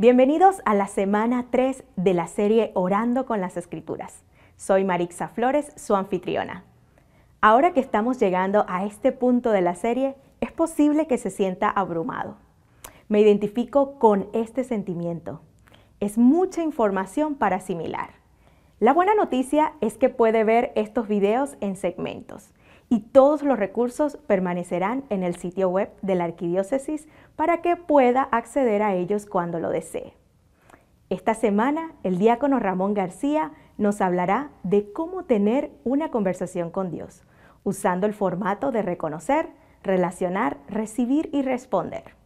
Bienvenidos a la semana 3 de la serie Orando con las Escrituras. Soy Marixa Flores, su anfitriona. Ahora que estamos llegando a este punto de la serie, es posible que se sienta abrumado. Me identifico con este sentimiento. Es mucha información para asimilar. La buena noticia es que puede ver estos videos en segmentos y todos los recursos permanecerán en el sitio web de la arquidiócesis para que pueda acceder a ellos cuando lo desee. Esta semana, el diácono Ramón García nos hablará de cómo tener una conversación con Dios, usando el formato de reconocer, relacionar, recibir y responder.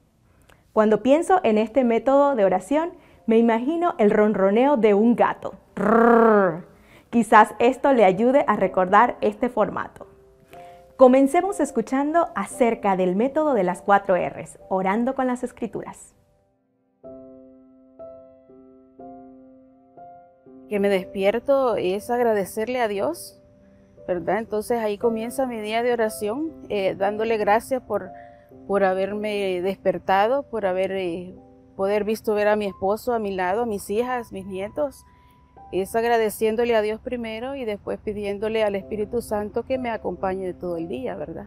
Cuando pienso en este método de oración, me imagino el ronroneo de un gato. Quizás esto le ayude a recordar este formato. Comencemos escuchando acerca del método de las cuatro R's, orando con las escrituras. Que me despierto es agradecerle a Dios, ¿verdad? Entonces ahí comienza mi día de oración, eh, dándole gracias por, por haberme despertado, por haber eh, poder visto ver a mi esposo a mi lado, a mis hijas, mis nietos, es agradeciéndole a Dios primero y después pidiéndole al Espíritu Santo que me acompañe todo el día, ¿verdad?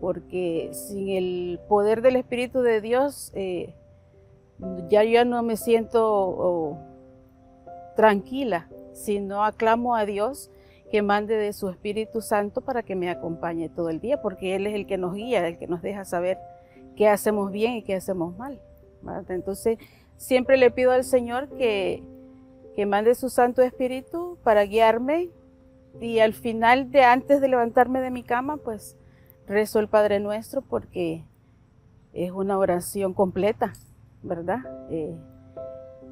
Porque sin el poder del Espíritu de Dios, eh, ya yo no me siento tranquila tranquila, sino aclamo a Dios que mande de su Espíritu Santo para que me acompañe todo el día, porque Él es el que nos guía, el que nos deja saber qué hacemos bien y qué hacemos mal. Entonces, siempre le pido al Señor que que mande su Santo Espíritu para guiarme y al final de antes de levantarme de mi cama, pues rezo el Padre Nuestro porque es una oración completa, ¿verdad? Eh,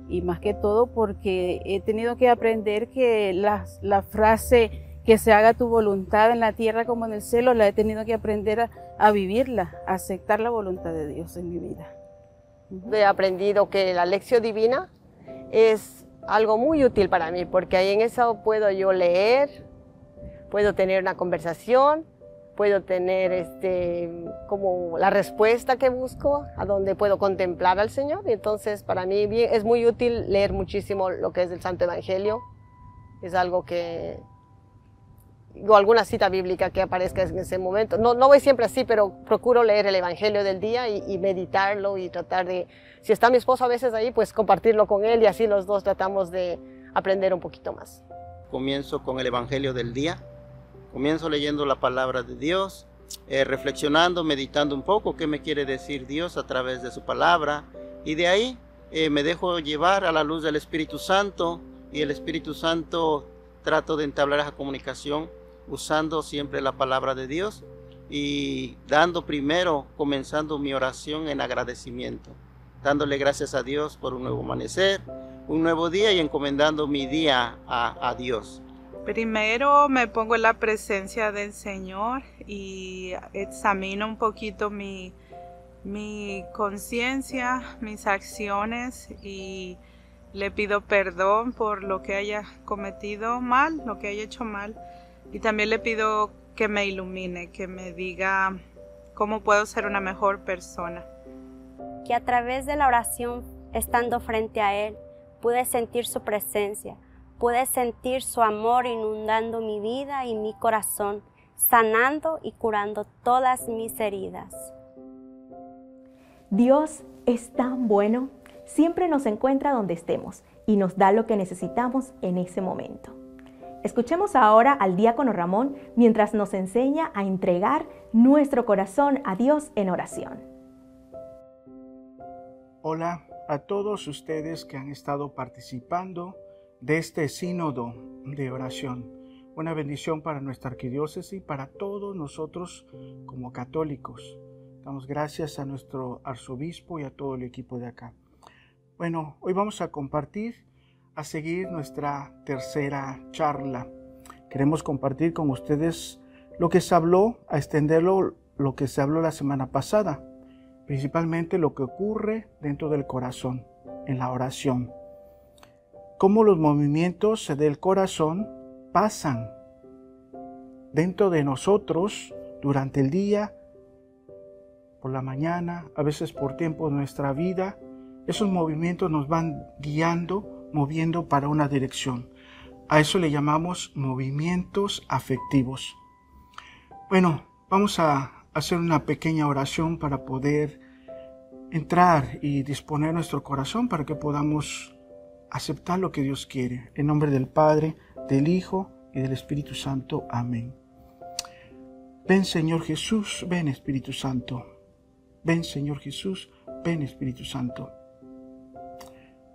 y más que todo porque he tenido que aprender que la, frase que se haga tu voluntad en la tierra como en el cielo, la he tenido que aprender a, a vivirla, a aceptar la voluntad de Dios en mi vida. He aprendido que la lección divina es algo muy útil para mí, porque ahí en eso puedo yo leer, puedo tener una conversación, puedo tener este, como la respuesta que busco, a donde puedo contemplar al Señor. y Entonces, para mí es muy útil leer muchísimo lo que es el Santo Evangelio. Es algo que o alguna cita bíblica que aparezca en ese momento. No, no voy siempre así, pero procuro leer el Evangelio del día y, meditarlo y tratar de, si está mi esposo a veces ahí, pues compartirlo con él y así los dos tratamos de aprender un poquito más. Comienzo con el Evangelio del día, comienzo leyendo la palabra de Dios, eh, reflexionando, meditando un poco qué me quiere decir Dios a través de su palabra y de ahí eh, me dejo llevar a la luz del Espíritu Santo y el Espíritu Santo trato de entablar esa comunicación usando siempre la palabra de Dios y dando primero, comenzando mi oración en agradecimiento, dándole gracias a Dios por un nuevo amanecer, un nuevo día y encomendando mi día a, Dios. Primero me pongo en la presencia del Señor y examino un poquito mi, mi conciencia, mis acciones y le pido perdón por lo que haya cometido mal, lo que haya hecho mal y también le pido que me ilumine, que me diga cómo puedo ser una mejor persona. Que a través de la oración, estando frente a Él, pude sentir su presencia, pude sentir su amor inundando mi vida y mi corazón, sanando y curando todas mis heridas. Dios es tan bueno, siempre nos encuentra donde estemos y nos da lo que necesitamos en ese momento. Escuchemos ahora al diácono Ramón mientras nos enseña a entregar nuestro corazón a Dios en oración. Hola a todos ustedes que han estado participando de este sínodo de oración. Una bendición para nuestra arquidiócesis y para todos nosotros como católicos. Damos gracias a nuestro arzobispo y a todo el equipo de acá. Bueno, hoy vamos a compartir a seguir nuestra tercera charla. Queremos compartir con ustedes lo que se habló, a extenderlo lo que se habló la semana pasada, principalmente lo que ocurre dentro del corazón, en la oración. Cómo los movimientos del corazón pasan dentro de nosotros durante el día, por la mañana, a veces por tiempo de nuestra vida. Esos movimientos nos van guiando moviendo para una dirección. A eso le llamamos movimientos afectivos. Bueno, vamos a hacer una pequeña oración para poder entrar y disponer nuestro corazón para que podamos aceptar lo que Dios quiere. En nombre del Padre, del Hijo y del Espíritu Santo. Amén. Ven Señor Jesús, ven Espíritu Santo. Ven Señor Jesús, ven Espíritu Santo.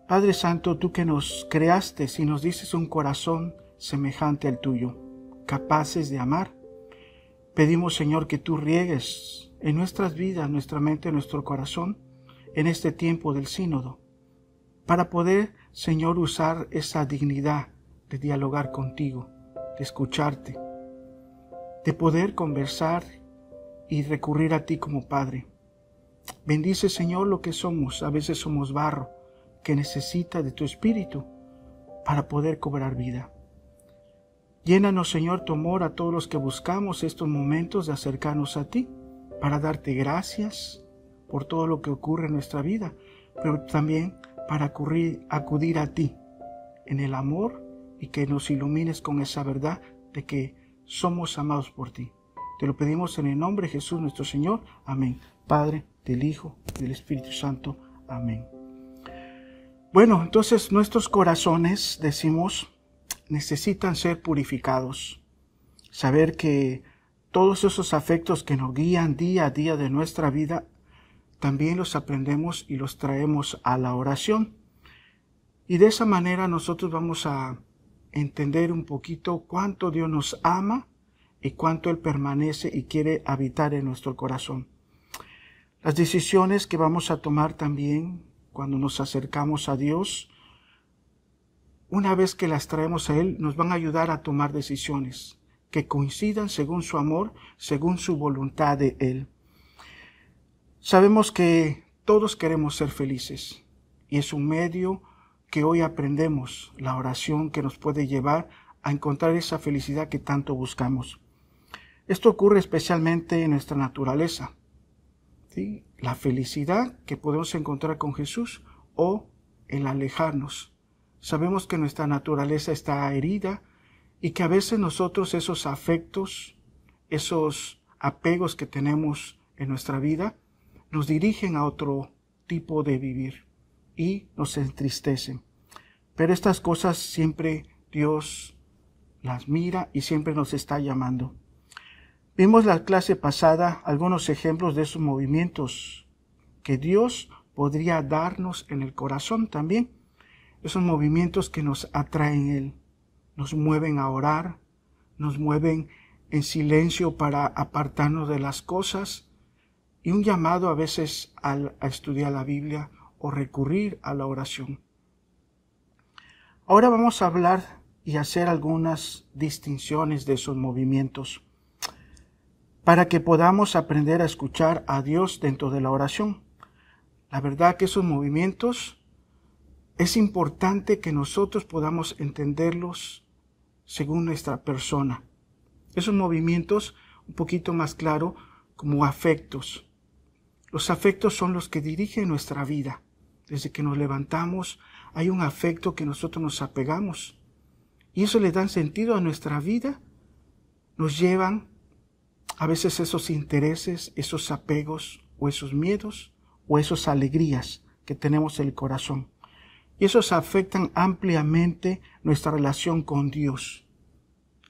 Padre Santo, tú que nos creaste y nos dices un corazón semejante al tuyo, capaces de amar, pedimos Señor que tú riegues en nuestras vidas, nuestra mente, nuestro corazón, en este tiempo del sínodo, para poder, Señor, usar esa dignidad de dialogar contigo, de escucharte, de poder conversar y recurrir a ti como Padre. Bendice, Señor, lo que somos. A veces somos barro, que necesita de tu espíritu para poder cobrar vida. Llénanos, Señor, tu amor a todos los que buscamos estos momentos de acercarnos a ti, para darte gracias por todo lo que ocurre en nuestra vida, pero también para acudir, a ti en el amor y que nos ilumines con esa verdad de que somos amados por ti. Te lo pedimos en el nombre de Jesús nuestro Señor. Amén. Padre, del Hijo, y del Espíritu Santo. Amén. Bueno, entonces nuestros corazones, decimos, necesitan ser purificados. Saber que todos esos afectos que nos guían día a día de nuestra vida, también los aprendemos y los traemos a la oración. Y de esa manera nosotros vamos a entender un poquito cuánto Dios nos ama y cuánto Él permanece y quiere habitar en nuestro corazón. Las decisiones que vamos a tomar también cuando nos acercamos a Dios, una vez que las traemos a Él, nos van a ayudar a tomar decisiones que coincidan según su amor, según su voluntad de Él. Sabemos que todos queremos ser felices y es un medio que hoy aprendemos, la oración que nos puede llevar a encontrar esa felicidad que tanto buscamos. Esto ocurre especialmente en nuestra naturaleza la felicidad que podemos encontrar con Jesús o el alejarnos. Sabemos que nuestra naturaleza está herida y que a veces nosotros esos afectos, esos apegos que tenemos en nuestra vida, nos dirigen a otro tipo de vivir y nos entristecen. Pero estas cosas siempre Dios las mira y siempre nos está llamando. Vimos la clase pasada algunos ejemplos de esos movimientos que Dios podría darnos en el corazón también. Esos movimientos que nos atraen Él, nos mueven a orar, nos mueven en silencio para apartarnos de las cosas y un llamado a veces a estudiar la Biblia o recurrir a la oración. Ahora vamos a hablar y hacer algunas distinciones de esos movimientos para que podamos aprender a escuchar a Dios dentro de la oración. La verdad que esos movimientos es importante que nosotros podamos entenderlos según nuestra persona. Esos movimientos, un poquito más claro, como afectos. Los afectos son los que dirigen nuestra vida. Desde que nos levantamos hay un afecto que nosotros nos apegamos. Y eso le da sentido a nuestra vida. Nos llevan a veces esos intereses, esos apegos o esos miedos o esas alegrías que tenemos en el corazón. Y esos afectan ampliamente nuestra relación con Dios.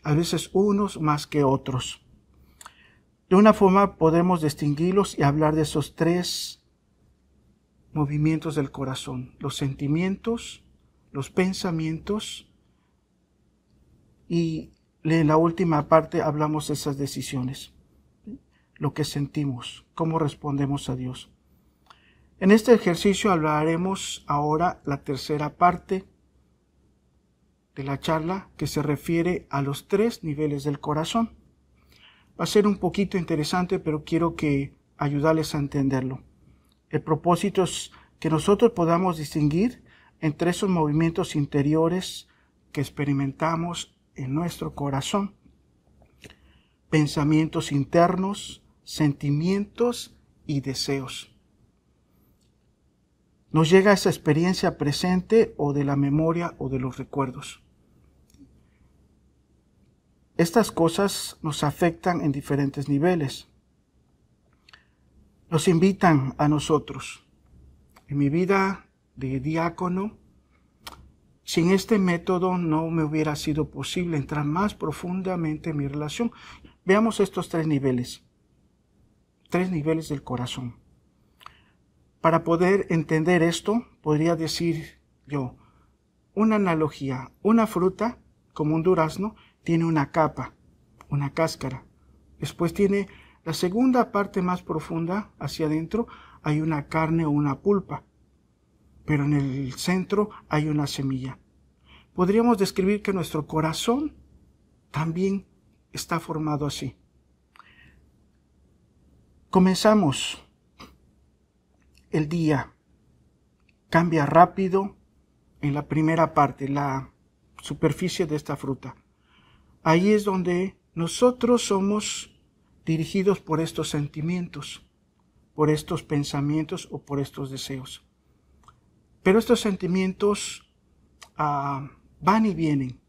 A veces unos más que otros. De una forma podemos distinguirlos y hablar de esos tres movimientos del corazón. Los sentimientos, los pensamientos y en la última parte hablamos de esas decisiones lo que sentimos, cómo respondemos a Dios. En este ejercicio hablaremos ahora la tercera parte de la charla que se refiere a los tres niveles del corazón. Va a ser un poquito interesante, pero quiero que ayudarles a entenderlo. El propósito es que nosotros podamos distinguir entre esos movimientos interiores que experimentamos en nuestro corazón, pensamientos internos, sentimientos y deseos. Nos llega esa experiencia presente o de la memoria o de los recuerdos. Estas cosas nos afectan en diferentes niveles. Nos invitan a nosotros. En mi vida de diácono, sin este método no me hubiera sido posible entrar más profundamente en mi relación. Veamos estos tres niveles tres niveles del corazón. Para poder entender esto, podría decir yo, una analogía, una fruta, como un durazno, tiene una capa, una cáscara. Después tiene la segunda parte más profunda, hacia adentro, hay una carne o una pulpa, pero en el centro hay una semilla. Podríamos describir que nuestro corazón también está formado así. Comenzamos el día. Cambia rápido en la primera parte, la superficie de esta fruta. Ahí es donde nosotros somos dirigidos por estos sentimientos, por estos pensamientos o por estos deseos. Pero estos sentimientos ah, van y vienen.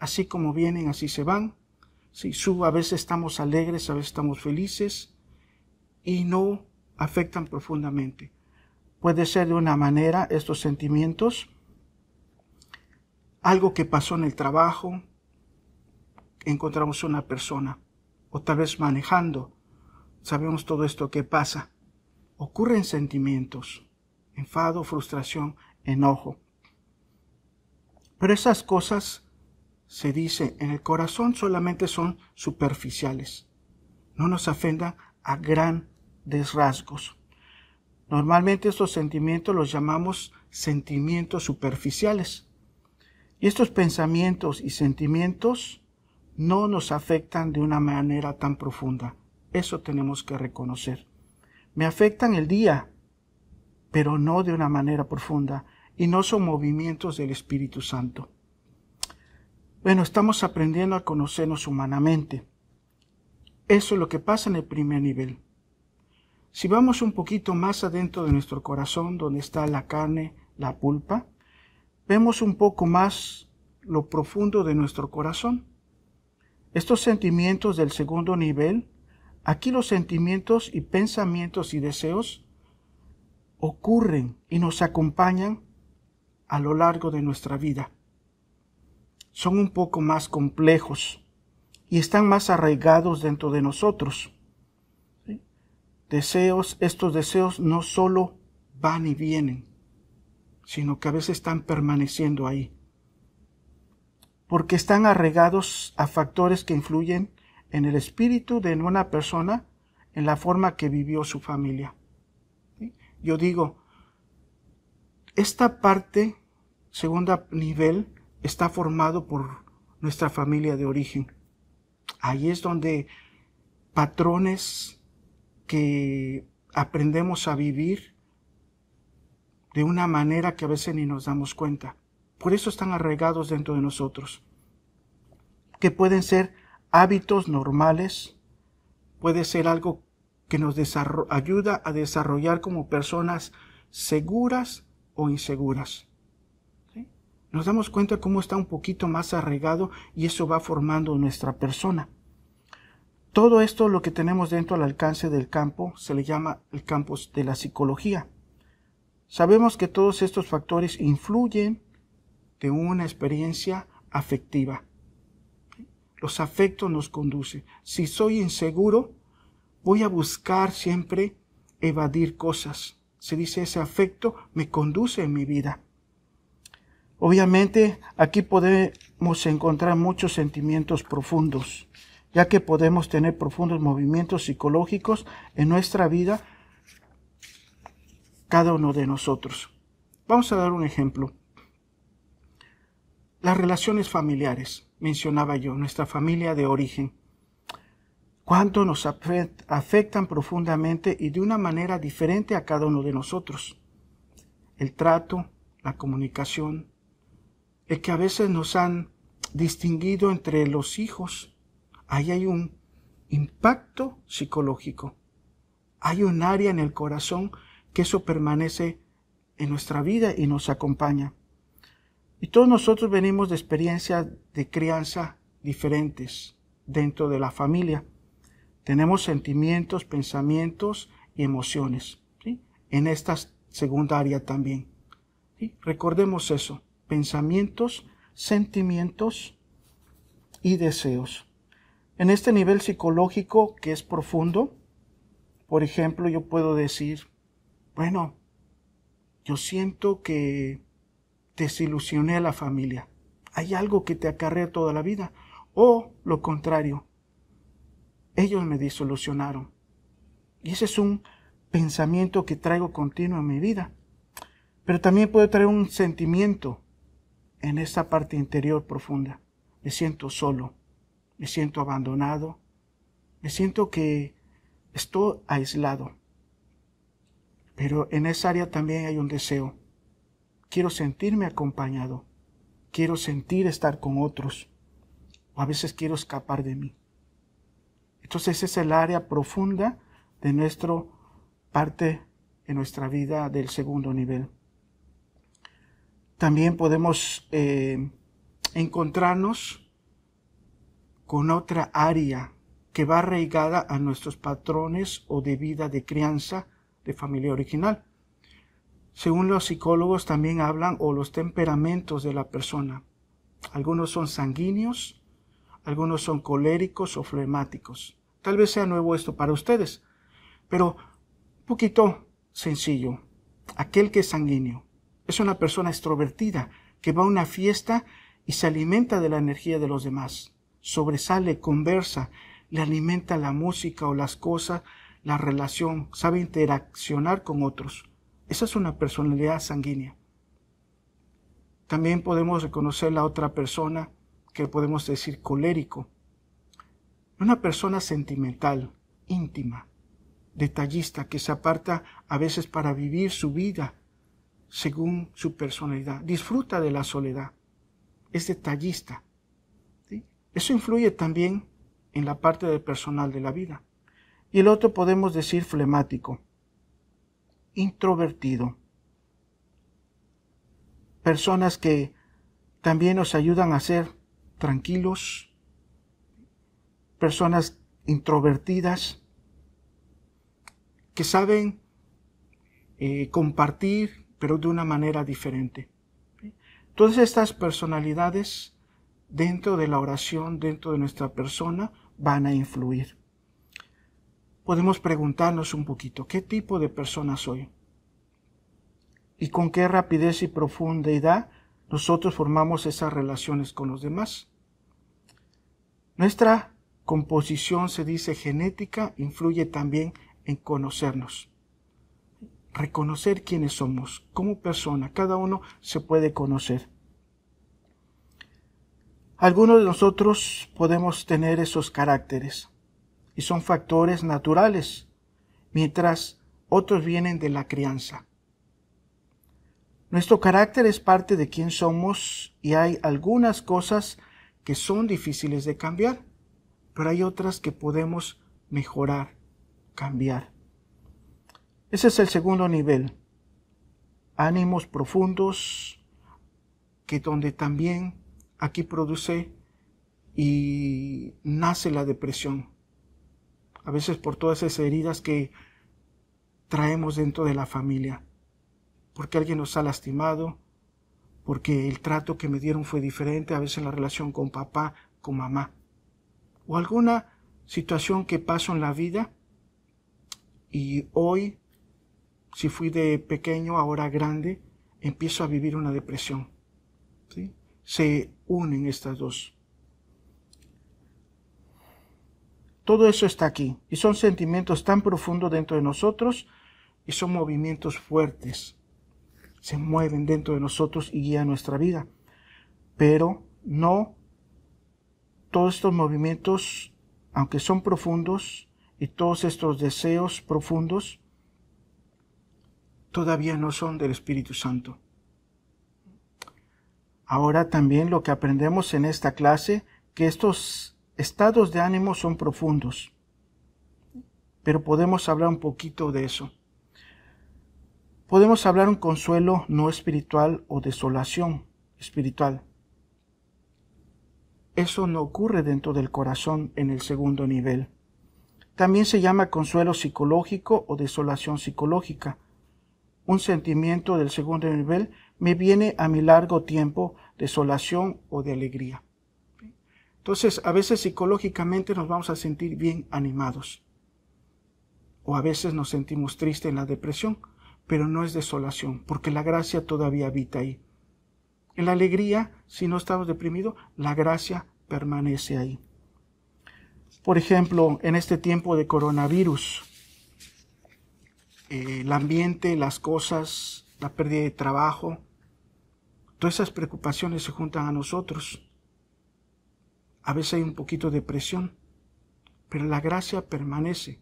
Así como vienen, así se van. si a veces estamos alegres, a veces estamos felices, y no afectan profundamente. Puede ser de una manera estos sentimientos, algo que pasó en el trabajo, encontramos una persona, o tal vez manejando, sabemos todo esto que pasa. Ocurren sentimientos, enfado, frustración, enojo. Pero esas cosas, se dice, en el corazón solamente son superficiales. No nos afectan a gran de rasgos. Normalmente estos sentimientos los llamamos sentimientos superficiales. Y estos pensamientos y sentimientos no nos afectan de una manera tan profunda. Eso tenemos que reconocer. Me afectan el día, pero no de una manera profunda. Y no son movimientos del Espíritu Santo. Bueno, estamos aprendiendo a conocernos humanamente. Eso es lo que pasa en el primer nivel. Si vamos un poquito más adentro de nuestro corazón, donde está la carne, la pulpa, vemos un poco más lo profundo de nuestro corazón. Estos sentimientos del segundo nivel, aquí los sentimientos y pensamientos y deseos ocurren y nos acompañan a lo largo de nuestra vida. Son un poco más complejos y están más arraigados dentro de nosotros deseos, estos deseos no solo van y vienen, sino que a veces están permaneciendo ahí, porque están arregados a factores que influyen en el espíritu de una persona, en la forma que vivió su familia. Yo digo, esta parte, segundo nivel, está formado por nuestra familia de origen. Ahí es donde patrones que aprendemos a vivir de una manera que a veces ni nos damos cuenta. Por eso están arraigados dentro de nosotros, que pueden ser hábitos normales, puede ser algo que nos ayuda a desarrollar como personas seguras o inseguras. Nos damos cuenta cómo está un poquito más arraigado y eso va formando nuestra persona. Todo esto lo que tenemos dentro del alcance del campo se le llama el campo de la psicología. Sabemos que todos estos factores influyen de una experiencia afectiva. Los afectos nos conducen. Si soy inseguro, voy a buscar siempre evadir cosas. Se dice ese afecto me conduce en mi vida. Obviamente aquí podemos encontrar muchos sentimientos profundos ya que podemos tener profundos movimientos psicológicos en nuestra vida, cada uno de nosotros. Vamos a dar un ejemplo. Las relaciones familiares, mencionaba yo, nuestra familia de origen. Cuánto nos afectan profundamente y de una manera diferente a cada uno de nosotros. El trato, la comunicación, el que a veces nos han distinguido entre los hijos, Ahí hay un impacto psicológico. Hay un área en el corazón que eso permanece en nuestra vida y nos acompaña. Y todos nosotros venimos de experiencias de crianza diferentes dentro de la familia. Tenemos sentimientos, pensamientos y emociones en esta segunda área también. Recordemos eso, pensamientos, sentimientos y deseos. En este nivel psicológico que es profundo, por ejemplo, yo puedo decir, bueno, yo siento que desilusioné a la familia. Hay algo que te acarrea toda la vida. O lo contrario, ellos me desilusionaron. Y ese es un pensamiento que traigo continuo en mi vida. Pero también puede traer un sentimiento en esa parte interior profunda. Me siento solo, me siento abandonado, me siento que estoy aislado. Pero en esa área también hay un deseo. Quiero sentirme acompañado, quiero sentir estar con otros, o a veces quiero escapar de mí. Entonces esa es el área profunda de nuestra parte en nuestra vida del segundo nivel. También podemos eh, encontrarnos con otra área que va arraigada a nuestros patrones o de vida de crianza de familia original. Según los psicólogos también hablan o los temperamentos de la persona. Algunos son sanguíneos, algunos son coléricos o flemáticos. Tal vez sea nuevo esto para ustedes, pero un poquito sencillo. Aquel que es sanguíneo es una persona extrovertida que va a una fiesta y se alimenta de la energía de los demás sobresale, conversa, le alimenta la música o las cosas, la relación, sabe interaccionar con otros. Esa es una personalidad sanguínea. También podemos reconocer la otra persona que podemos decir colérico. Una persona sentimental, íntima, detallista, que se aparta a veces para vivir su vida según su personalidad. Disfruta de la soledad. Es detallista, eso influye también en la parte del personal de la vida. Y el otro podemos decir flemático, introvertido. Personas que también nos ayudan a ser tranquilos, personas introvertidas, que saben eh, compartir, pero de una manera diferente. Todas estas personalidades dentro de la oración, dentro de nuestra persona, van a influir. Podemos preguntarnos un poquito, ¿qué tipo de persona soy? ¿Y con qué rapidez y profundidad nosotros formamos esas relaciones con los demás? Nuestra composición, se dice genética, influye también en conocernos. Reconocer quiénes somos como persona, cada uno se puede conocer. Algunos de nosotros podemos tener esos caracteres y son factores naturales, mientras otros vienen de la crianza. Nuestro carácter es parte de quién somos y hay algunas cosas que son difíciles de cambiar, pero hay otras que podemos mejorar, cambiar. Ese es el segundo nivel. Ánimos profundos, que donde también aquí produce y nace la depresión. A veces por todas esas heridas que traemos dentro de la familia, porque alguien nos ha lastimado, porque el trato que me dieron fue diferente, a veces la relación con papá, con mamá, o alguna situación que paso en la vida y hoy, si fui de pequeño, ahora grande, empiezo a vivir una depresión. ¿sí? se unen estas dos. Todo eso está aquí y son sentimientos tan profundos dentro de nosotros y son movimientos fuertes. Se mueven dentro de nosotros y guían nuestra vida. Pero no todos estos movimientos, aunque son profundos y todos estos deseos profundos, todavía no son del Espíritu Santo. Ahora también lo que aprendemos en esta clase, que estos estados de ánimo son profundos. Pero podemos hablar un poquito de eso. Podemos hablar un consuelo no espiritual o desolación espiritual. Eso no ocurre dentro del corazón en el segundo nivel. También se llama consuelo psicológico o desolación psicológica, un sentimiento del segundo nivel me viene a mi largo tiempo desolación o de alegría. Entonces, a veces psicológicamente nos vamos a sentir bien animados. O a veces nos sentimos tristes en la depresión, pero no es desolación, porque la gracia todavía habita ahí. En la alegría, si no estamos deprimidos, la gracia permanece ahí. Por ejemplo, en este tiempo de coronavirus, eh, el ambiente, las cosas, la pérdida de trabajo, Todas esas preocupaciones se juntan a nosotros. A veces hay un poquito de presión, pero la gracia permanece.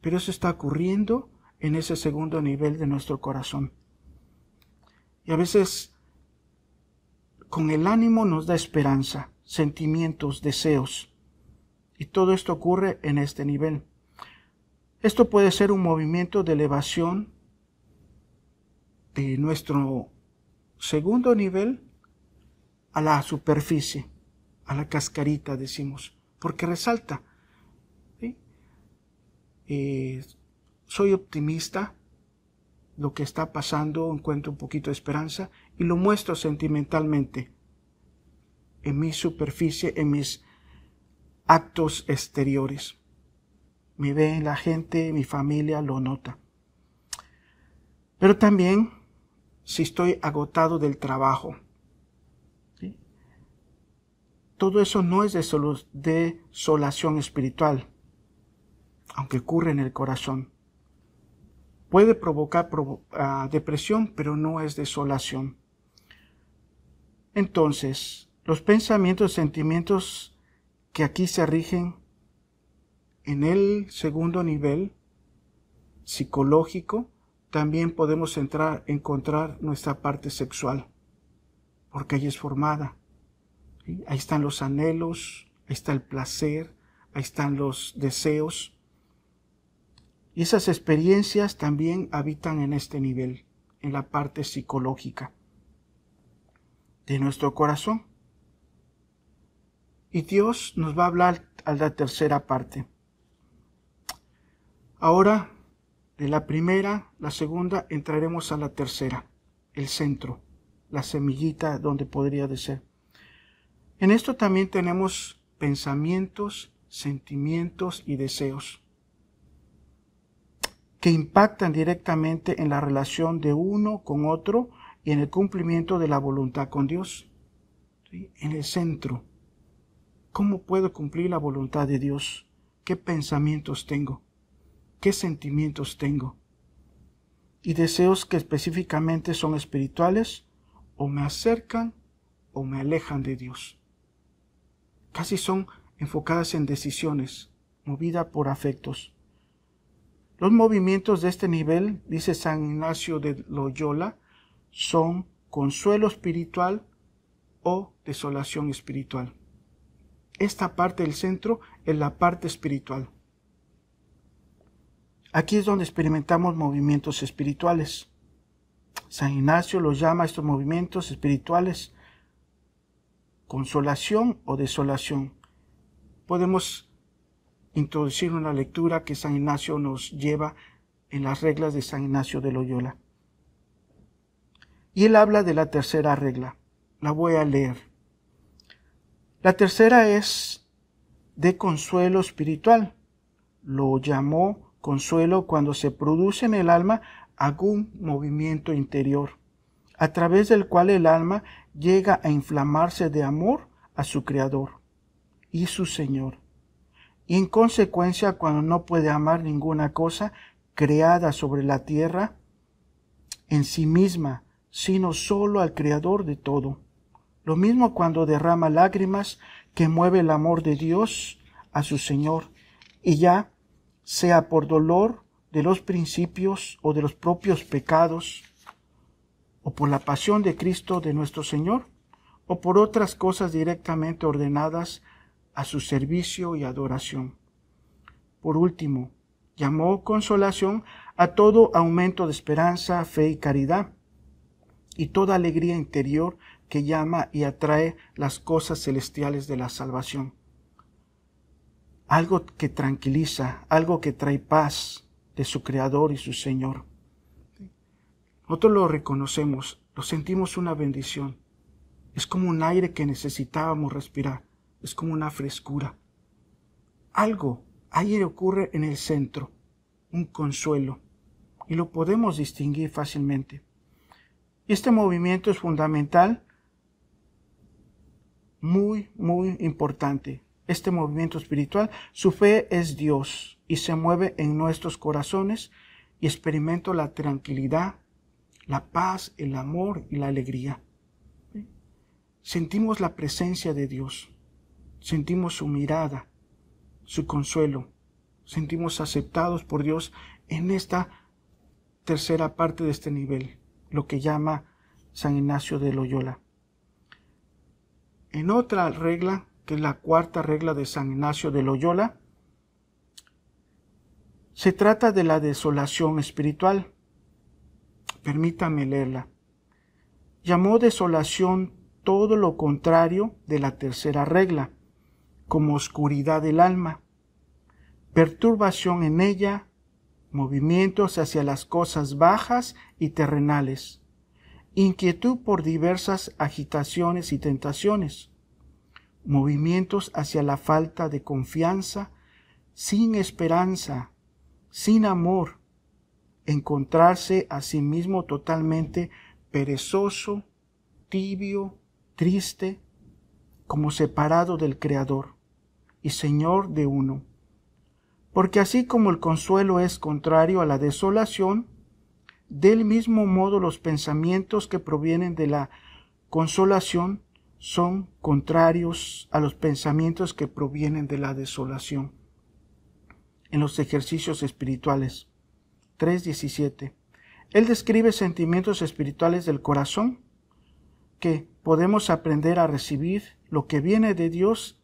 Pero eso está ocurriendo en ese segundo nivel de nuestro corazón. Y a veces con el ánimo nos da esperanza, sentimientos, deseos. Y todo esto ocurre en este nivel. Esto puede ser un movimiento de elevación de nuestro segundo nivel a la superficie, a la cascarita, decimos, porque resalta. Eh, soy optimista, lo que está pasando, encuentro un poquito de esperanza y lo muestro sentimentalmente en mi superficie, en mis actos exteriores. Me ve la gente, mi familia lo nota. Pero también si estoy agotado del trabajo. Todo eso no es desolación espiritual, aunque ocurre en el corazón. Puede provocar ah, depresión, pero no es desolación. Entonces, los pensamientos, y sentimientos que aquí se rigen en el segundo nivel psicológico también podemos entrar, encontrar nuestra parte sexual, porque ella es formada. Ahí están los anhelos, ahí está el placer, ahí están los deseos. Y esas experiencias también habitan en este nivel, en la parte psicológica de nuestro corazón. Y Dios nos va a hablar a la tercera parte. Ahora de la primera, la segunda, entraremos a la tercera, el centro, la semillita donde podría de ser. En esto también tenemos pensamientos, sentimientos y deseos que impactan directamente en la relación de uno con otro y en el cumplimiento de la voluntad con Dios. En el centro. ¿Cómo puedo cumplir la voluntad de Dios? ¿Qué pensamientos tengo? qué sentimientos tengo y deseos que específicamente son espirituales o me acercan o me alejan de Dios. Casi son enfocadas en decisiones, movida por afectos. Los movimientos de este nivel, dice San Ignacio de Loyola, son consuelo espiritual o desolación espiritual. Esta parte del centro es la parte espiritual. Aquí es donde experimentamos movimientos espirituales. San Ignacio los llama estos movimientos espirituales consolación o desolación. Podemos introducir una lectura que San Ignacio nos lleva en las reglas de San Ignacio de Loyola. Y él habla de la tercera regla. La voy a leer. La tercera es de consuelo espiritual. Lo llamó consuelo cuando se produce en el alma algún movimiento interior, a través del cual el alma llega a inflamarse de amor a su Creador y su Señor. Y en consecuencia, cuando no puede amar ninguna cosa creada sobre la tierra en sí misma, sino sólo al Creador de todo. Lo mismo cuando derrama lágrimas que mueve el amor de Dios a su Señor, y ya sea por dolor de los principios o de los propios pecados, o por la pasión de Cristo de nuestro Señor, o por otras cosas directamente ordenadas a su servicio y adoración. Por último, llamó consolación a todo aumento de esperanza, fe y caridad, y toda alegría interior que llama y atrae las cosas celestiales de la salvación algo que tranquiliza, algo que trae paz de su Creador y su Señor. Nosotros lo reconocemos, lo sentimos una bendición. Es como un aire que necesitábamos respirar, es como una frescura. Algo, aire ocurre en el centro, un consuelo, y lo podemos distinguir fácilmente. Y este movimiento es fundamental, muy, muy importante este movimiento espiritual, su fe es Dios y se mueve en nuestros corazones y experimento la tranquilidad, la paz, el amor y la alegría. Sentimos la presencia de Dios, sentimos su mirada, su consuelo, sentimos aceptados por Dios en esta tercera parte de este nivel, lo que llama San Ignacio de Loyola. En otra regla la cuarta regla de San Ignacio de Loyola, se trata de la desolación espiritual. Permítame leerla. Llamó desolación todo lo contrario de la tercera regla, como oscuridad del alma, perturbación en ella, movimientos hacia las cosas bajas y terrenales, inquietud por diversas agitaciones y tentaciones, movimientos hacia la falta de confianza, sin esperanza, sin amor, encontrarse a sí mismo totalmente perezoso, tibio, triste, como separado del Creador y Señor de uno. Porque así como el consuelo es contrario a la desolación, del mismo modo los pensamientos que provienen de la consolación son contrarios a los pensamientos que provienen de la desolación. En los ejercicios espirituales 3.17. Él describe sentimientos espirituales del corazón que podemos aprender a recibir lo que viene de Dios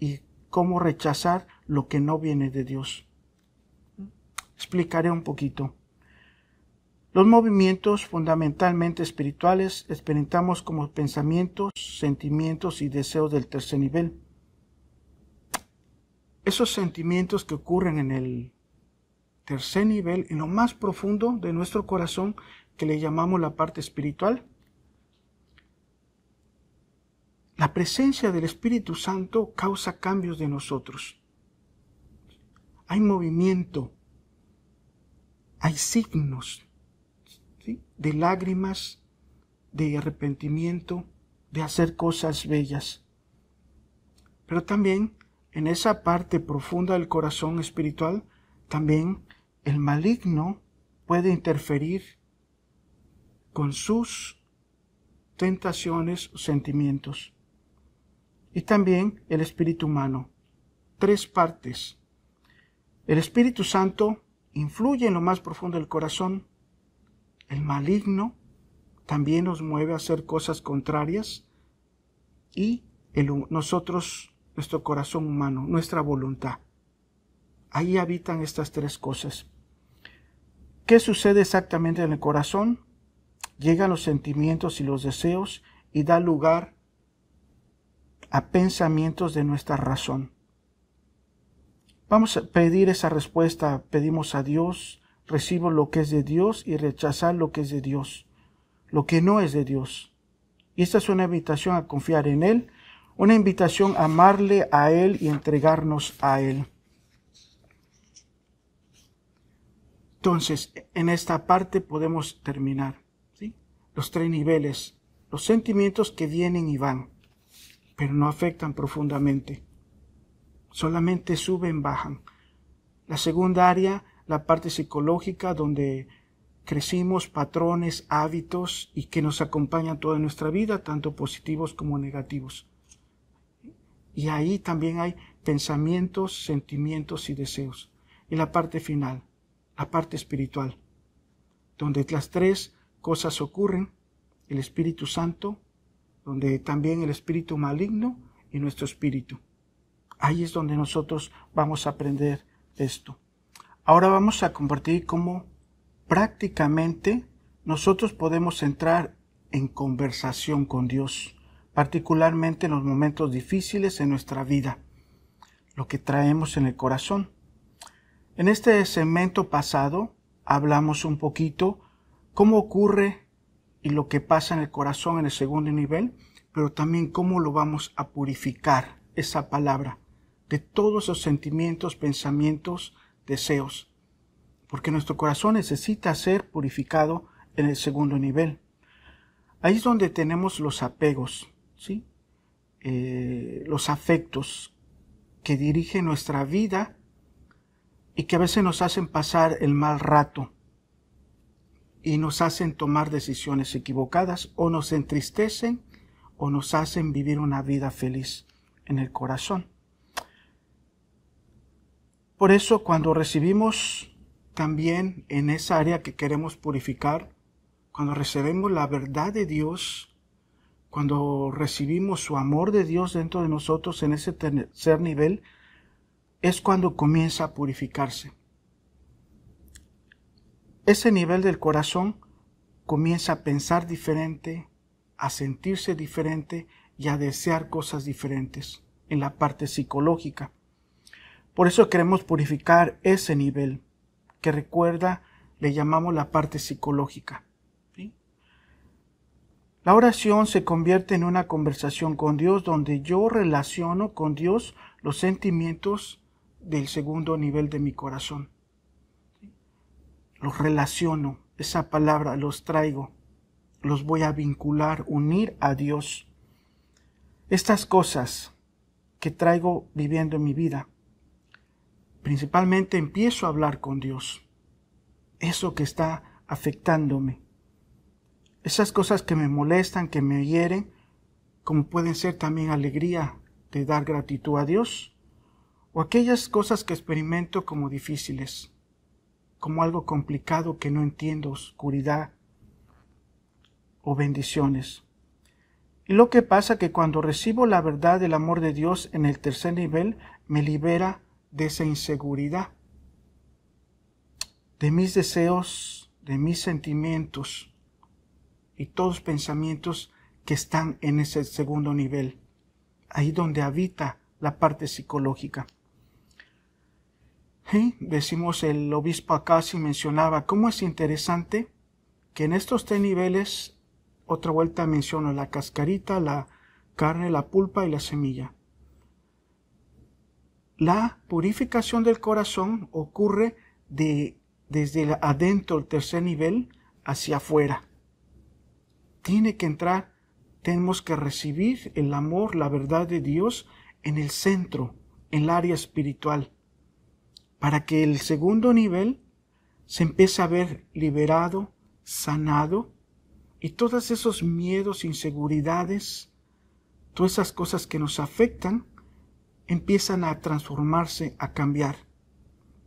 y cómo rechazar lo que no viene de Dios. Explicaré un poquito. Los movimientos fundamentalmente espirituales experimentamos como pensamientos, sentimientos y deseos del tercer nivel. Esos sentimientos que ocurren en el tercer nivel, en lo más profundo de nuestro corazón, que le llamamos la parte espiritual, la presencia del Espíritu Santo causa cambios de nosotros. Hay movimiento, hay signos de lágrimas, de arrepentimiento, de hacer cosas bellas. Pero también en esa parte profunda del corazón espiritual, también el maligno puede interferir con sus tentaciones o sentimientos. Y también el espíritu humano. Tres partes. El Espíritu Santo influye en lo más profundo del corazón, el maligno también nos mueve a hacer cosas contrarias y nosotros, nuestro corazón humano, nuestra voluntad. Ahí habitan estas tres cosas. ¿Qué sucede exactamente en el corazón? Llegan los sentimientos y los deseos y da lugar a pensamientos de nuestra razón. Vamos a pedir esa respuesta, pedimos a Dios recibo lo que es de Dios y rechazar lo que es de Dios, lo que no es de Dios. Y esta es una invitación a confiar en Él, una invitación a amarle a Él y entregarnos a Él. Entonces, en esta parte podemos terminar los tres niveles, los sentimientos que vienen y van, pero no afectan profundamente, solamente suben, bajan. La segunda área la parte psicológica donde crecimos patrones, hábitos y que nos acompañan toda nuestra vida, tanto positivos como negativos. Y ahí también hay pensamientos, sentimientos y deseos. Y la parte final, la parte espiritual, donde las tres cosas ocurren, el Espíritu Santo, donde también el espíritu maligno y nuestro espíritu. Ahí es donde nosotros vamos a aprender esto. Ahora vamos a compartir cómo prácticamente nosotros podemos entrar en conversación con Dios, particularmente en los momentos difíciles en nuestra vida, lo que traemos en el corazón. En este segmento pasado hablamos un poquito cómo ocurre y lo que pasa en el corazón en el segundo nivel, pero también cómo lo vamos a purificar, esa palabra, de todos los sentimientos, pensamientos, deseos, porque nuestro corazón necesita ser purificado en el segundo nivel. Ahí es donde tenemos los apegos, ¿sí? Eh, los afectos que dirigen nuestra vida y que a veces nos hacen pasar el mal rato y nos hacen tomar decisiones equivocadas o nos entristecen o nos hacen vivir una vida feliz en el corazón. Por eso cuando recibimos también en esa área que queremos purificar, cuando recibimos la verdad de Dios, cuando recibimos su amor de Dios dentro de nosotros en ese tercer nivel, es cuando comienza a purificarse. Ese nivel del corazón comienza a pensar diferente, a sentirse diferente y a desear cosas diferentes en la parte psicológica. Por eso queremos purificar ese nivel que recuerda, le llamamos la parte psicológica. La oración se convierte en una conversación con Dios donde yo relaciono con Dios los sentimientos del segundo nivel de mi corazón. Los relaciono, esa palabra los traigo, los voy a vincular, unir a Dios. Estas cosas que traigo viviendo en mi vida principalmente empiezo a hablar con Dios. Eso que está afectándome. Esas cosas que me molestan, que me hieren, como pueden ser también alegría de dar gratitud a Dios, o aquellas cosas que experimento como difíciles, como algo complicado que no entiendo, oscuridad o bendiciones. Y lo que pasa que cuando recibo la verdad del amor de Dios en el tercer nivel, me libera de esa inseguridad, de mis deseos, de mis sentimientos y todos pensamientos que están en ese segundo nivel, ahí donde habita la parte psicológica. Y decimos, el obispo si mencionaba, cómo es interesante que en estos tres niveles, otra vuelta menciono la cascarita, la carne, la pulpa y la semilla. La purificación del corazón ocurre de, desde adentro, el tercer nivel, hacia afuera. Tiene que entrar, tenemos que recibir el amor, la verdad de Dios en el centro, en el área espiritual, para que el segundo nivel se empiece a ver liberado, sanado, y todos esos miedos, inseguridades, todas esas cosas que nos afectan, empiezan a transformarse, a cambiar,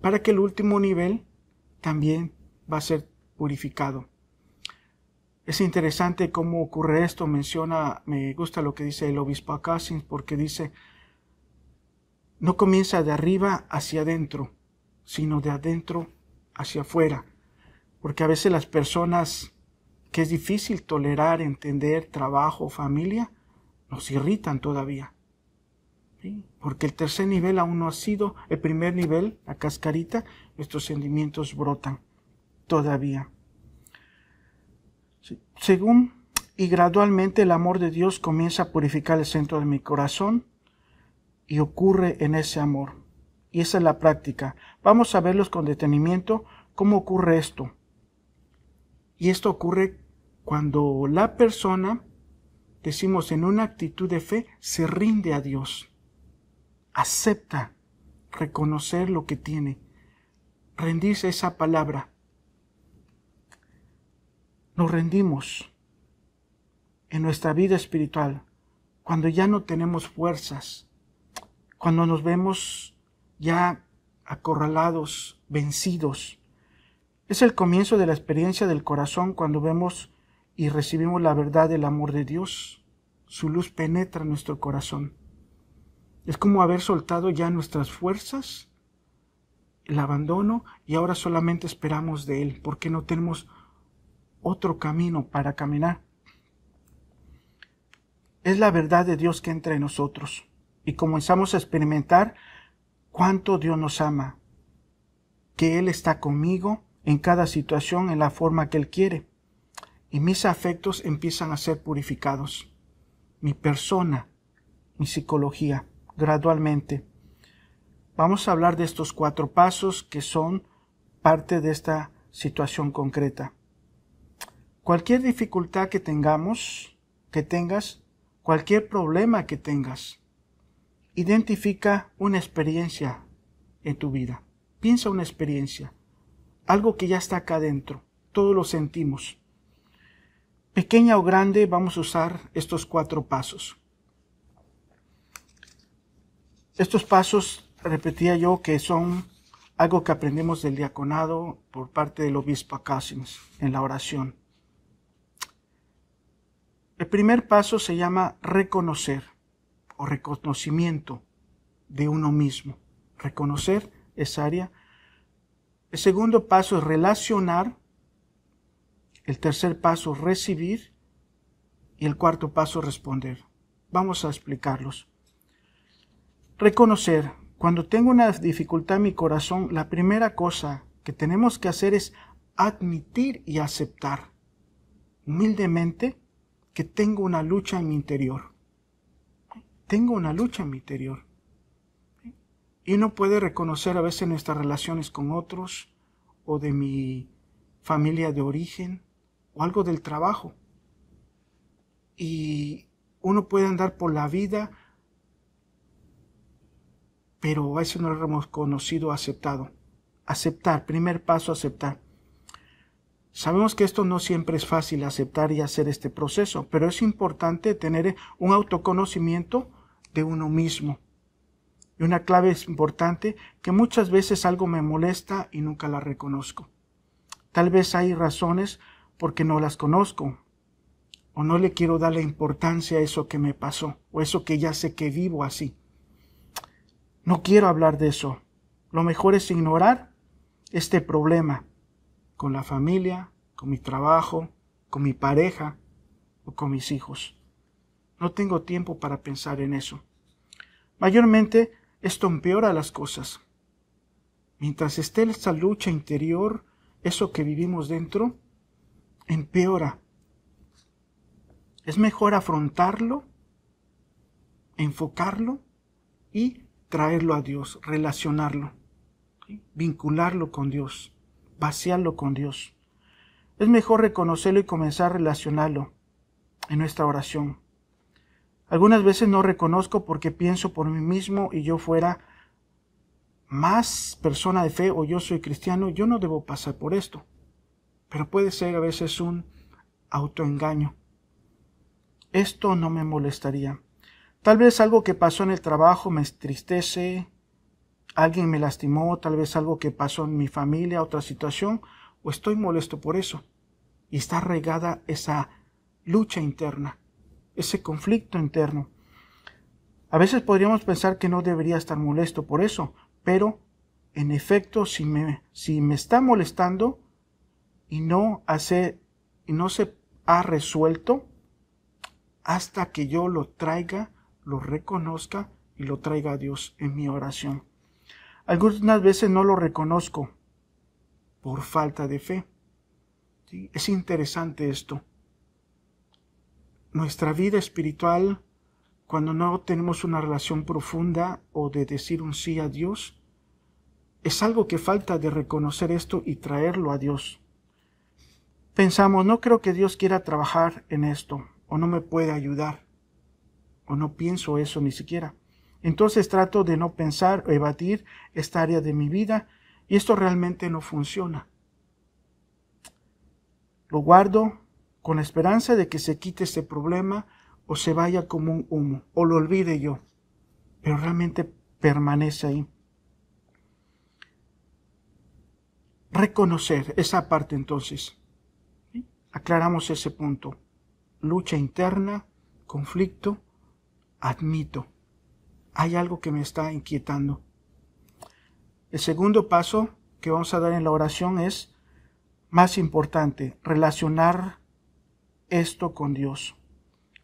para que el último nivel también va a ser purificado. Es interesante cómo ocurre esto, menciona, me gusta lo que dice el obispo Akasin, porque dice, no comienza de arriba hacia adentro, sino de adentro hacia afuera, porque a veces las personas que es difícil tolerar, entender, trabajo, familia, nos irritan todavía. ¿Sí? porque el tercer nivel aún no ha sido el primer nivel, la cascarita, nuestros sentimientos brotan todavía. Según y gradualmente el amor de Dios comienza a purificar el centro de mi corazón y ocurre en ese amor. Y esa es la práctica. Vamos a verlos con detenimiento cómo ocurre esto. Y esto ocurre cuando la persona, decimos en una actitud de fe, se rinde a Dios acepta reconocer lo que tiene, rendirse esa palabra. Nos rendimos en nuestra vida espiritual cuando ya no tenemos fuerzas, cuando nos vemos ya acorralados, vencidos. Es el comienzo de la experiencia del corazón cuando vemos y recibimos la verdad del amor de Dios. Su luz penetra nuestro corazón. Es como haber soltado ya nuestras fuerzas, el abandono, y ahora solamente esperamos de Él, porque no tenemos otro camino para caminar. Es la verdad de Dios que entra en nosotros, y comenzamos a experimentar cuánto Dios nos ama, que Él está conmigo en cada situación en la forma que Él quiere, y mis afectos empiezan a ser purificados, mi persona, mi psicología gradualmente. Vamos a hablar de estos cuatro pasos que son parte de esta situación concreta. Cualquier dificultad que tengamos, que tengas, cualquier problema que tengas, identifica una experiencia en tu vida. Piensa una experiencia, algo que ya está acá adentro, todos lo sentimos. Pequeña o grande, vamos a usar estos cuatro pasos. Estos pasos, repetía yo, que son algo que aprendimos del diaconado por parte del obispo Acasim en la oración. El primer paso se llama reconocer o reconocimiento de uno mismo. Reconocer esa área. El segundo paso es relacionar. El tercer paso recibir. Y el cuarto paso responder. Vamos a explicarlos. Reconocer. Cuando tengo una dificultad en mi corazón, la primera cosa que tenemos que hacer es admitir y aceptar humildemente que tengo una lucha en mi interior. Tengo una lucha en mi interior. Y uno puede reconocer a veces nuestras relaciones con otros o de mi familia de origen o algo del trabajo. Y uno puede andar por la vida pero eso no lo hemos conocido aceptado. Aceptar, primer paso, aceptar. Sabemos que esto no siempre es fácil aceptar y hacer este proceso, pero es importante tener un autoconocimiento de uno mismo. Y una clave es importante que muchas veces algo me molesta y nunca la reconozco. Tal vez hay razones porque no las conozco o no le quiero dar la importancia a eso que me pasó o eso que ya sé que vivo así. No quiero hablar de eso. Lo mejor es ignorar este problema con la familia, con mi trabajo, con mi pareja o con mis hijos. No tengo tiempo para pensar en eso. Mayormente esto empeora las cosas. Mientras esté esta lucha interior, eso que vivimos dentro, empeora. Es mejor afrontarlo, enfocarlo y traerlo a Dios, relacionarlo, vincularlo con Dios, vaciarlo con Dios. Es mejor reconocerlo y comenzar a relacionarlo en nuestra oración. Algunas veces no reconozco porque pienso por mí mismo y yo fuera más persona de fe o yo soy cristiano, yo no debo pasar por esto. Pero puede ser a veces un autoengaño. Esto no me molestaría. Tal vez algo que pasó en el trabajo me entristece, alguien me lastimó, tal vez algo que pasó en mi familia, otra situación, o estoy molesto por eso. Y está regada esa lucha interna, ese conflicto interno. A veces podríamos pensar que no debería estar molesto por eso, pero en efecto, si me, si me está molestando y no, hace, y no se ha resuelto hasta que yo lo traiga lo reconozca y lo traiga a Dios en mi oración. Algunas veces no lo reconozco por falta de fe. Es interesante esto. Nuestra vida espiritual, cuando no tenemos una relación profunda o de decir un sí a Dios, es algo que falta de reconocer esto y traerlo a Dios. Pensamos, no creo que Dios quiera trabajar en esto o no me puede ayudar o no pienso eso ni siquiera. Entonces trato de no pensar o evadir esta área de mi vida y esto realmente no funciona. Lo guardo con la esperanza de que se quite este problema o se vaya como un humo o lo olvide yo, pero realmente permanece ahí. Reconocer esa parte entonces. Aclaramos ese punto. Lucha interna, conflicto, admito, hay algo que me está inquietando. El segundo paso que vamos a dar en la oración es más importante, relacionar esto con Dios.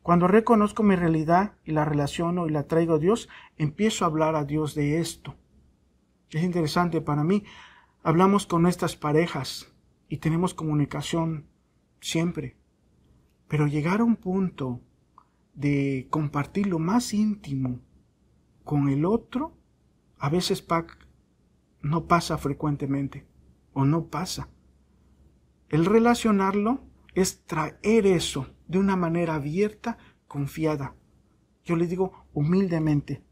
Cuando reconozco mi realidad y la relaciono y la traigo a Dios, empiezo a hablar a Dios de esto. Es interesante para mí. Hablamos con nuestras parejas y tenemos comunicación siempre. Pero llegar a un punto de compartir lo más íntimo con el otro, a veces Pac no pasa frecuentemente o no pasa. El relacionarlo es traer eso de una manera abierta, confiada. Yo le digo humildemente,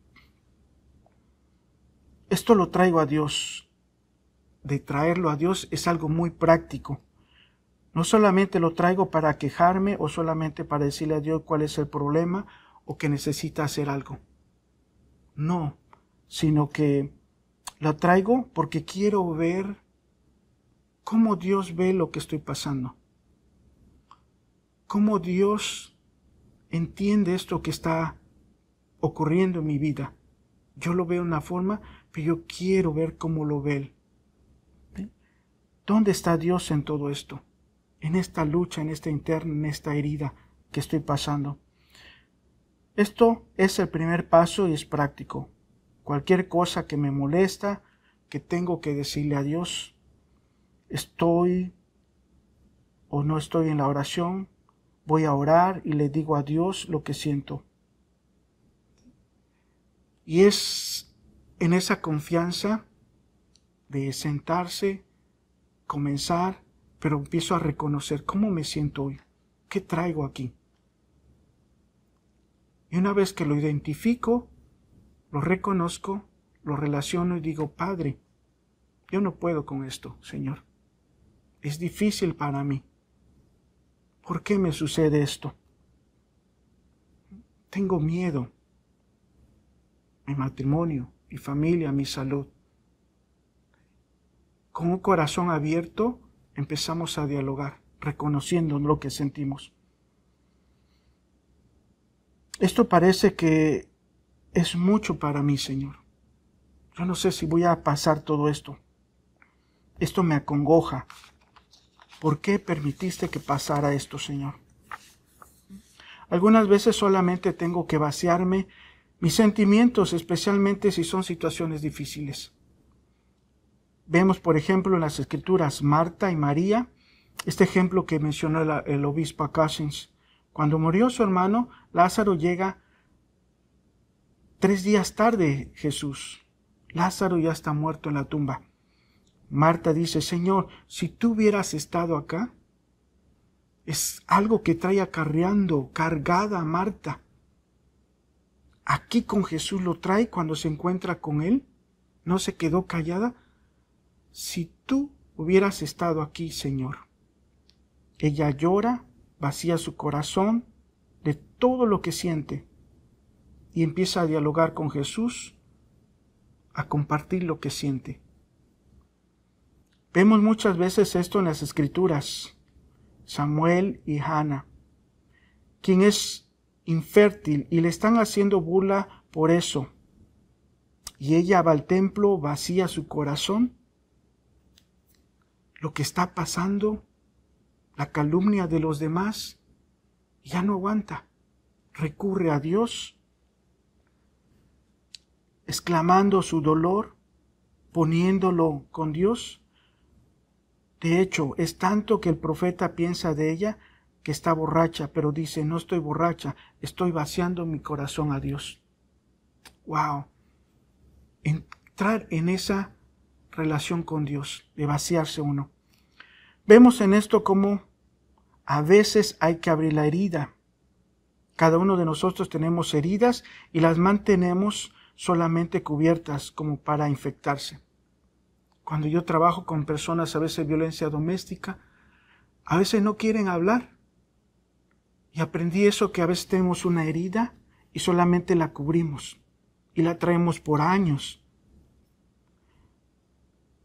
esto lo traigo a Dios. De traerlo a Dios es algo muy práctico. No solamente lo traigo para quejarme o solamente para decirle a Dios cuál es el problema o que necesita hacer algo. No, sino que la traigo porque quiero ver cómo Dios ve lo que estoy pasando. Cómo Dios entiende esto que está ocurriendo en mi vida. Yo lo veo de una forma, pero yo quiero ver cómo lo ve Él. ¿Dónde está Dios en todo esto? en esta lucha, en esta interna, en esta herida que estoy pasando. Esto es el primer paso y es práctico. Cualquier cosa que me molesta, que tengo que decirle a Dios, estoy o no estoy en la oración, voy a orar y le digo a Dios lo que siento. Y es en esa confianza de sentarse, comenzar pero empiezo a reconocer cómo me siento hoy, qué traigo aquí. Y una vez que lo identifico, lo reconozco, lo relaciono y digo, Padre, yo no puedo con esto, Señor. Es difícil para mí. ¿Por qué me sucede esto? Tengo miedo. Mi matrimonio, mi familia, mi salud. Con un corazón abierto, empezamos a dialogar, reconociendo lo que sentimos. Esto parece que es mucho para mí, Señor. Yo no sé si voy a pasar todo esto. Esto me acongoja. ¿Por qué permitiste que pasara esto, Señor? Algunas veces solamente tengo que vaciarme mis sentimientos, especialmente si son situaciones difíciles. Vemos, por ejemplo, en las escrituras Marta y María, este ejemplo que mencionó el, obispo Cousins. Cuando murió su hermano, Lázaro llega tres días tarde, Jesús. Lázaro ya está muerto en la tumba. Marta dice, Señor, si tú hubieras estado acá, es algo que trae acarreando, cargada Marta. Aquí con Jesús lo trae cuando se encuentra con él. No se quedó callada, si tú hubieras estado aquí, Señor. Ella llora, vacía su corazón de todo lo que siente y empieza a dialogar con Jesús, a compartir lo que siente. Vemos muchas veces esto en las escrituras. Samuel y Hannah, quien es infértil y le están haciendo burla por eso. Y ella va al templo, vacía su corazón lo que está pasando, la calumnia de los demás, ya no aguanta, recurre a Dios, exclamando su dolor, poniéndolo con Dios. De hecho, es tanto que el profeta piensa de ella que está borracha, pero dice, no estoy borracha, estoy vaciando mi corazón a Dios. Wow. Entrar en esa relación con Dios, de vaciarse uno. Vemos en esto cómo a veces hay que abrir la herida. Cada uno de nosotros tenemos heridas y las mantenemos solamente cubiertas como para infectarse. Cuando yo trabajo con personas a veces violencia doméstica, a veces no quieren hablar. Y aprendí eso que a veces tenemos una herida y solamente la cubrimos y la traemos por años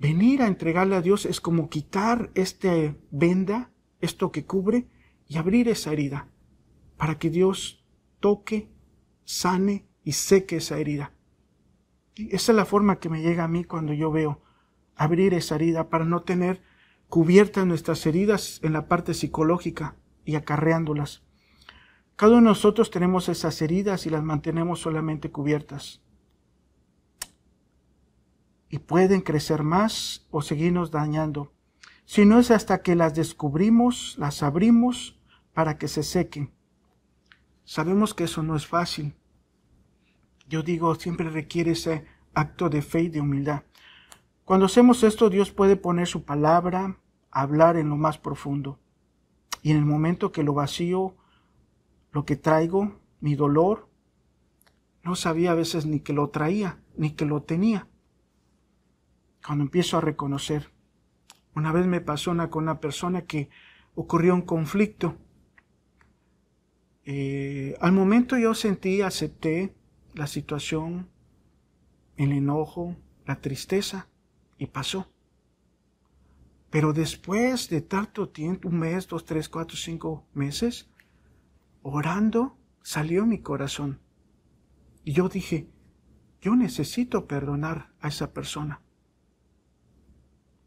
Venir a entregarle a Dios es como quitar esta venda, esto que cubre, y abrir esa herida para que Dios toque, sane y seque esa herida. Y esa es la forma que me llega a mí cuando yo veo abrir esa herida para no tener cubiertas nuestras heridas en la parte psicológica y acarreándolas. Cada uno de nosotros tenemos esas heridas y las mantenemos solamente cubiertas y pueden crecer más o seguirnos dañando, Si no es hasta que las descubrimos, las abrimos para que se sequen. Sabemos que eso no es fácil. Yo digo, siempre requiere ese acto de fe y de humildad. Cuando hacemos esto, Dios puede poner su palabra, hablar en lo más profundo. Y en el momento que lo vacío, lo que traigo, mi dolor, no sabía a veces ni que lo traía, ni que lo tenía cuando empiezo a reconocer. Una vez me pasó una, con una persona que ocurrió un conflicto. Eh, al momento yo sentí, acepté la situación, el enojo, la tristeza, y pasó. Pero después de tanto tiempo, un mes, dos, tres, cuatro, cinco meses, orando, salió mi corazón. Y yo dije, yo necesito perdonar a esa persona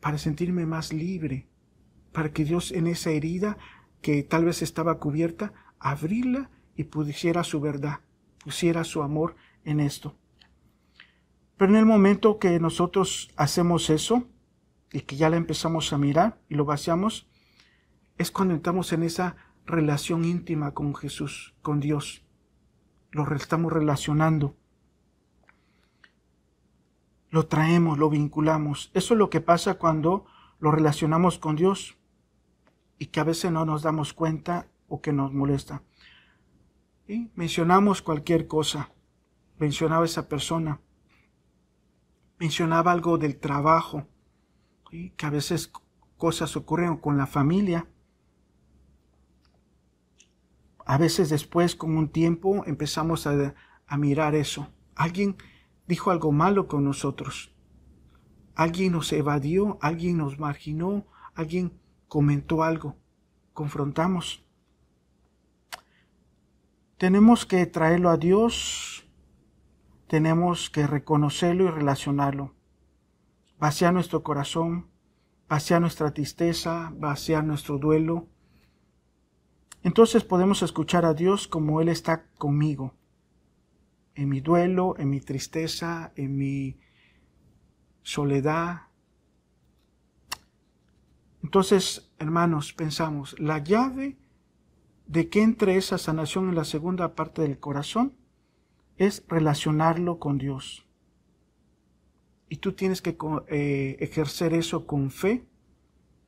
para sentirme más libre, para que Dios en esa herida que tal vez estaba cubierta, abrirla y pusiera su verdad, pusiera su amor en esto. Pero en el momento que nosotros hacemos eso, y que ya la empezamos a mirar y lo vaciamos, es cuando entramos en esa relación íntima con Jesús, con Dios. Lo estamos relacionando lo traemos, lo vinculamos. Eso es lo que pasa cuando lo relacionamos con Dios y que a veces no nos damos cuenta o que nos molesta. Y mencionamos cualquier cosa. Mencionaba esa persona. Mencionaba algo del trabajo. Y que a veces cosas ocurren con la familia. A veces después, con un tiempo, empezamos a, a mirar eso. Alguien dijo algo malo con nosotros. Alguien nos evadió, alguien nos marginó, alguien comentó algo. Confrontamos. Tenemos que traerlo a Dios, tenemos que reconocerlo y relacionarlo. VACIAR nuestro corazón, VACIAR nuestra tristeza, VACIAR nuestro duelo. Entonces podemos escuchar a Dios como Él está conmigo en mi duelo, en mi tristeza, en mi soledad. Entonces, hermanos, pensamos, la llave de que entre esa sanación en la segunda parte del corazón es relacionarlo con Dios. Y tú tienes que eh, ejercer eso con fe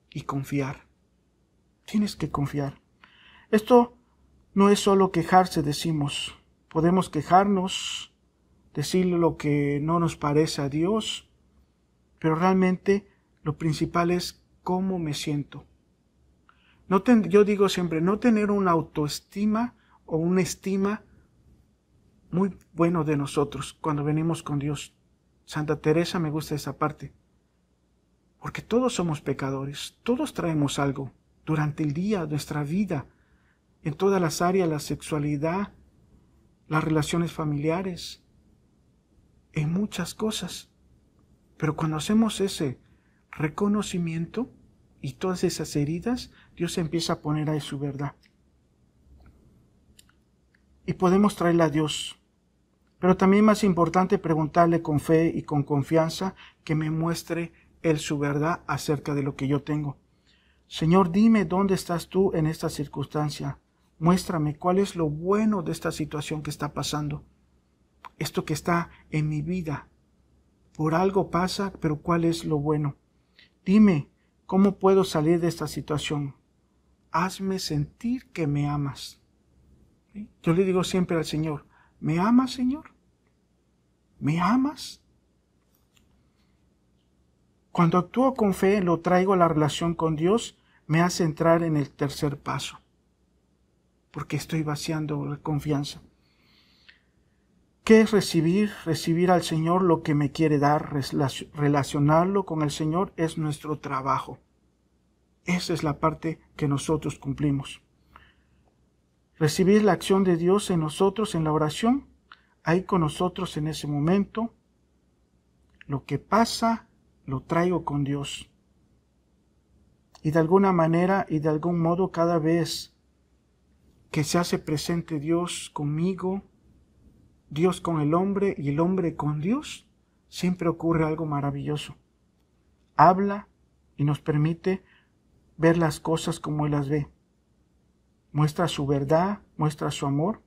y confiar. Tienes que confiar. Esto no es solo quejarse, decimos, podemos quejarnos, decir lo que no nos parece a Dios, pero realmente lo principal es cómo me siento. No yo digo siempre, no tener una autoestima o una estima muy bueno de nosotros cuando venimos con Dios. Santa Teresa me gusta esa parte. Porque todos somos pecadores, todos traemos algo durante el día, nuestra vida, en todas las áreas, la sexualidad, las relaciones familiares, en muchas cosas. Pero cuando hacemos ese reconocimiento y todas esas heridas, Dios empieza a poner ahí su verdad. Y podemos traerla a Dios. Pero también más importante preguntarle con fe y con confianza que me muestre Él su verdad acerca de lo que yo tengo. Señor, dime dónde estás tú en esta circunstancia. Muéstrame cuál es lo bueno de esta situación que está pasando. Esto que está en mi vida. Por algo pasa, pero cuál es lo bueno. Dime, ¿cómo puedo salir de esta situación? Hazme sentir que me amas. Yo le digo siempre al Señor, ¿me amas, Señor? ¿Me amas? Cuando actúo con fe, lo traigo a la relación con Dios, me hace entrar en el tercer paso porque estoy vaciando la confianza. ¿Qué es recibir? Recibir al Señor lo que me quiere dar, relacionarlo con el Señor es nuestro trabajo. Esa es la parte que nosotros cumplimos. Recibir la acción de Dios en nosotros en la oración, ahí con nosotros en ese momento. Lo que pasa lo traigo con Dios. Y de alguna manera y de algún modo cada vez que se hace presente Dios conmigo, Dios con el hombre y el hombre con Dios, siempre ocurre algo maravilloso. Habla y nos permite ver las cosas como Él las ve. Muestra su verdad, muestra su amor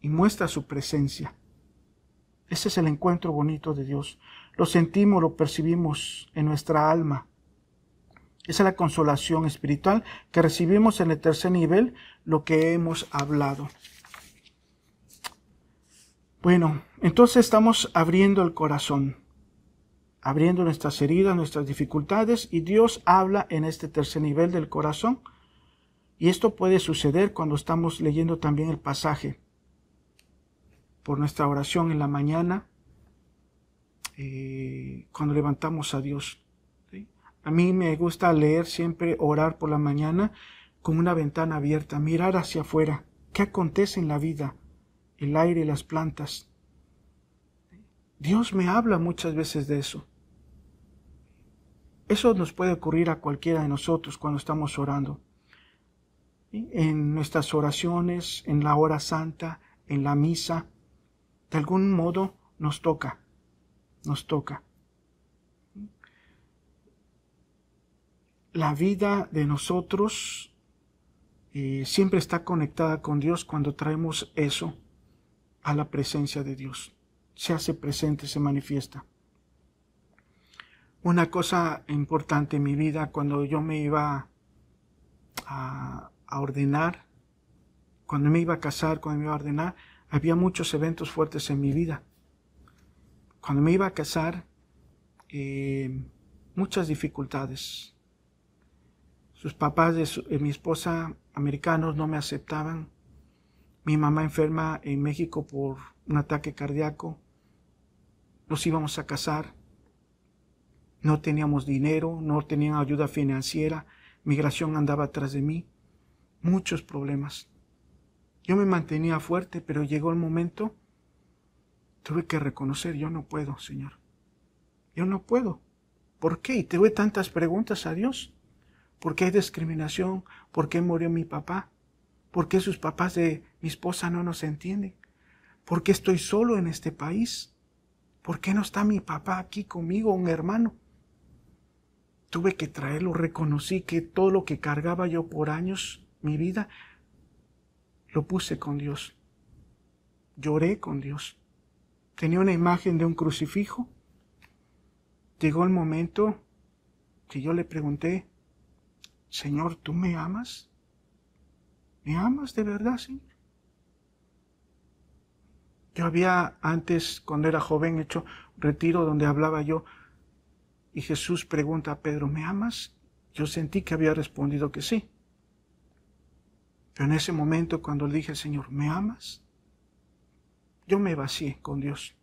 y muestra su presencia. Ese es el encuentro bonito de Dios. Lo sentimos, lo percibimos en nuestra alma. Esa es la consolación espiritual que recibimos en el tercer nivel lo que hemos hablado. Bueno, entonces estamos abriendo el corazón, abriendo nuestras heridas, nuestras dificultades, y Dios habla en este tercer nivel del corazón. Y esto puede suceder cuando estamos leyendo también el pasaje por nuestra oración en la mañana, eh, cuando levantamos a Dios. A mí me gusta leer siempre, orar por la mañana, con una ventana abierta, mirar hacia afuera, qué acontece en la vida, el aire, las plantas. Dios me habla muchas veces de eso. Eso nos puede ocurrir a cualquiera de nosotros cuando estamos orando. En nuestras oraciones, en la hora santa, en la misa, de algún modo nos toca, nos toca. La vida de nosotros eh, siempre está conectada con Dios cuando traemos eso a la presencia de Dios. Se hace presente, se manifiesta. Una cosa importante en mi vida, cuando yo me iba a, ordenar, cuando me iba a casar, cuando me iba a ordenar, había muchos eventos fuertes en mi vida. Cuando me iba a casar, eh, muchas dificultades, sus papás de, eh, mi esposa americanos no me aceptaban. Mi mamá enferma en México por un ataque cardíaco. Nos íbamos a casar. No teníamos dinero, no tenían ayuda financiera. Migración andaba atrás de mí. Muchos problemas. Yo me mantenía fuerte, pero llegó el momento. Tuve que reconocer, yo no puedo, Señor. Yo no puedo. ¿Por qué? Y doy tantas preguntas a Dios. ¿Por qué hay discriminación? ¿Por qué murió mi papá? ¿Por qué sus papás de mi esposa no nos entienden? ¿Por qué estoy solo en este país? ¿Por qué no está mi papá aquí conmigo, un hermano? Tuve que traerlo, reconocí que todo lo que cargaba yo por años, mi vida, lo puse con Dios. Lloré con Dios. Tenía una imagen de un crucifijo. Llegó el momento que yo le pregunté, Señor, ¿tú me amas? ¿Me amas de verdad, Señor? Yo había antes, cuando era joven, hecho retiro donde hablaba yo y Jesús pregunta a Pedro, ¿me amas? Yo sentí que había respondido que sí. Pero en ese momento, cuando le dije, Señor, ¿me amas? Yo me vacié con Dios.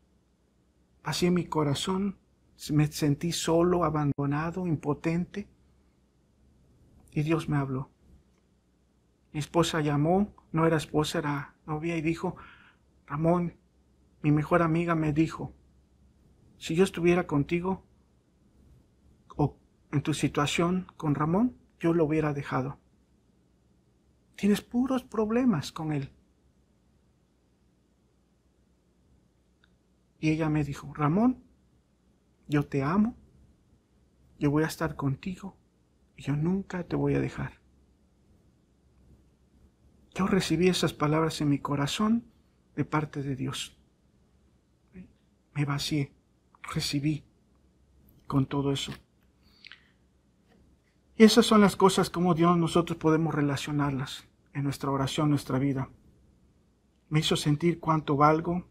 Vacié mi corazón, me sentí solo, abandonado, impotente y Dios me habló. Mi esposa llamó, no era esposa, era novia, y dijo, Ramón, mi mejor amiga me dijo, si yo estuviera contigo o en tu situación con Ramón, yo lo hubiera dejado. Tienes puros problemas con él. Y ella me dijo, Ramón, yo te amo, yo voy a estar contigo, yo nunca te voy a dejar. Yo recibí esas palabras en mi corazón de parte de Dios. Me vacié, recibí con todo eso. Y esas son las cosas como Dios nosotros podemos relacionarlas en nuestra oración, nuestra vida. Me hizo sentir cuánto valgo,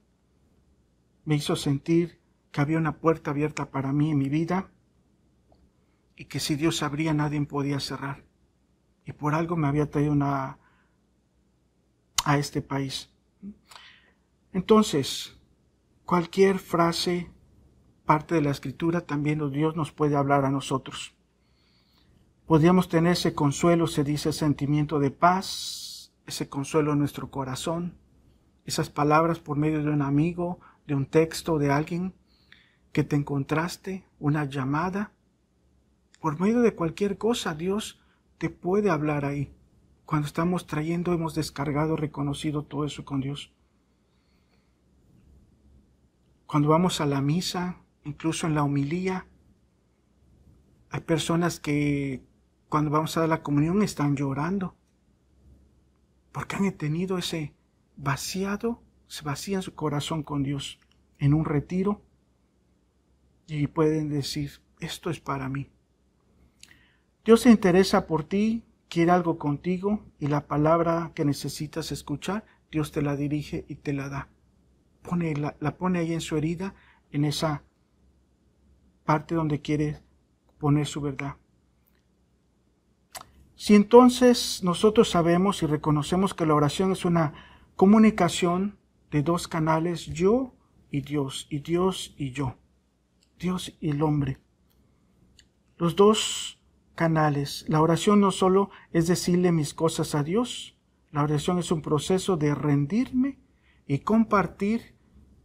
me hizo sentir que había una puerta abierta para mí en mi vida y que si Dios abría nadie podía cerrar. Y por algo me había traído una, a este país. Entonces, cualquier frase, parte de la escritura, también Dios nos puede hablar a nosotros. Podríamos tener ese consuelo, se dice, sentimiento de paz, ese consuelo en nuestro corazón, esas palabras por medio de un amigo, de un texto, de alguien que te encontraste, una llamada, por medio de cualquier cosa Dios te puede hablar ahí. Cuando estamos trayendo, hemos descargado, reconocido todo eso con Dios. Cuando vamos a la misa, incluso en la homilía, hay personas que cuando vamos a la comunión están llorando porque han tenido ese vaciado, se vacían su corazón con Dios en un retiro y pueden decir, esto es para mí. Dios se interesa por ti, quiere algo contigo y la palabra que necesitas escuchar, Dios te la dirige y te la da. Pone, la, la pone ahí en su herida, en esa parte donde quiere poner su verdad. Si entonces nosotros sabemos y reconocemos que la oración es una comunicación de dos canales, yo y Dios, y Dios y yo, Dios y el hombre, los dos canales. La oración no solo es decirle mis cosas a Dios, la oración es un proceso de rendirme y compartir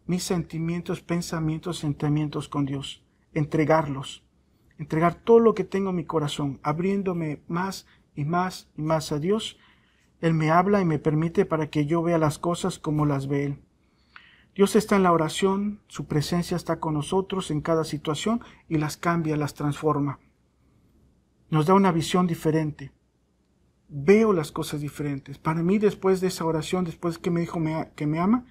mis sentimientos, pensamientos, sentimientos con Dios, entregarlos, entregar todo lo que tengo en mi corazón, abriéndome más y más y más a Dios. Él me habla y me permite para que yo vea las cosas como las ve Él. Dios está en la oración, su presencia está con nosotros en cada situación y las cambia, las transforma nos da una visión diferente. Veo las cosas diferentes. Para mí, después de esa oración, después que me dijo que me ama,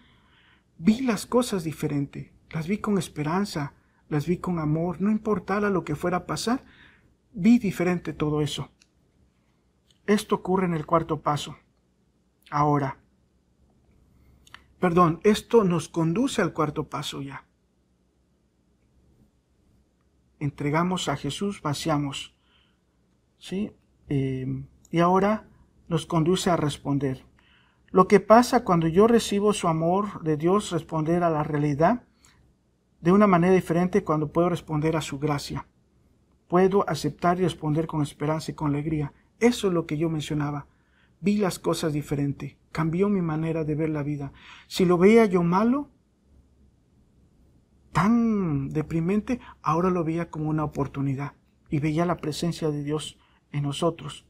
vi las cosas diferentes, Las vi con esperanza, las vi con amor, no importaba lo que fuera a pasar, vi diferente todo eso. Esto ocurre en el cuarto paso. Ahora, perdón, esto nos conduce al cuarto paso ya. Entregamos a Jesús, vaciamos ¿sí? Eh, y ahora nos conduce a responder. Lo que pasa cuando yo recibo su amor de Dios, responder a la realidad de una manera diferente cuando puedo responder a su gracia. Puedo aceptar y responder con esperanza y con alegría. Eso es lo que yo mencionaba. Vi las cosas diferente. Cambió mi manera de ver la vida. Si lo veía yo malo, tan deprimente, ahora lo veía como una oportunidad y veía la presencia de Dios en nosotros.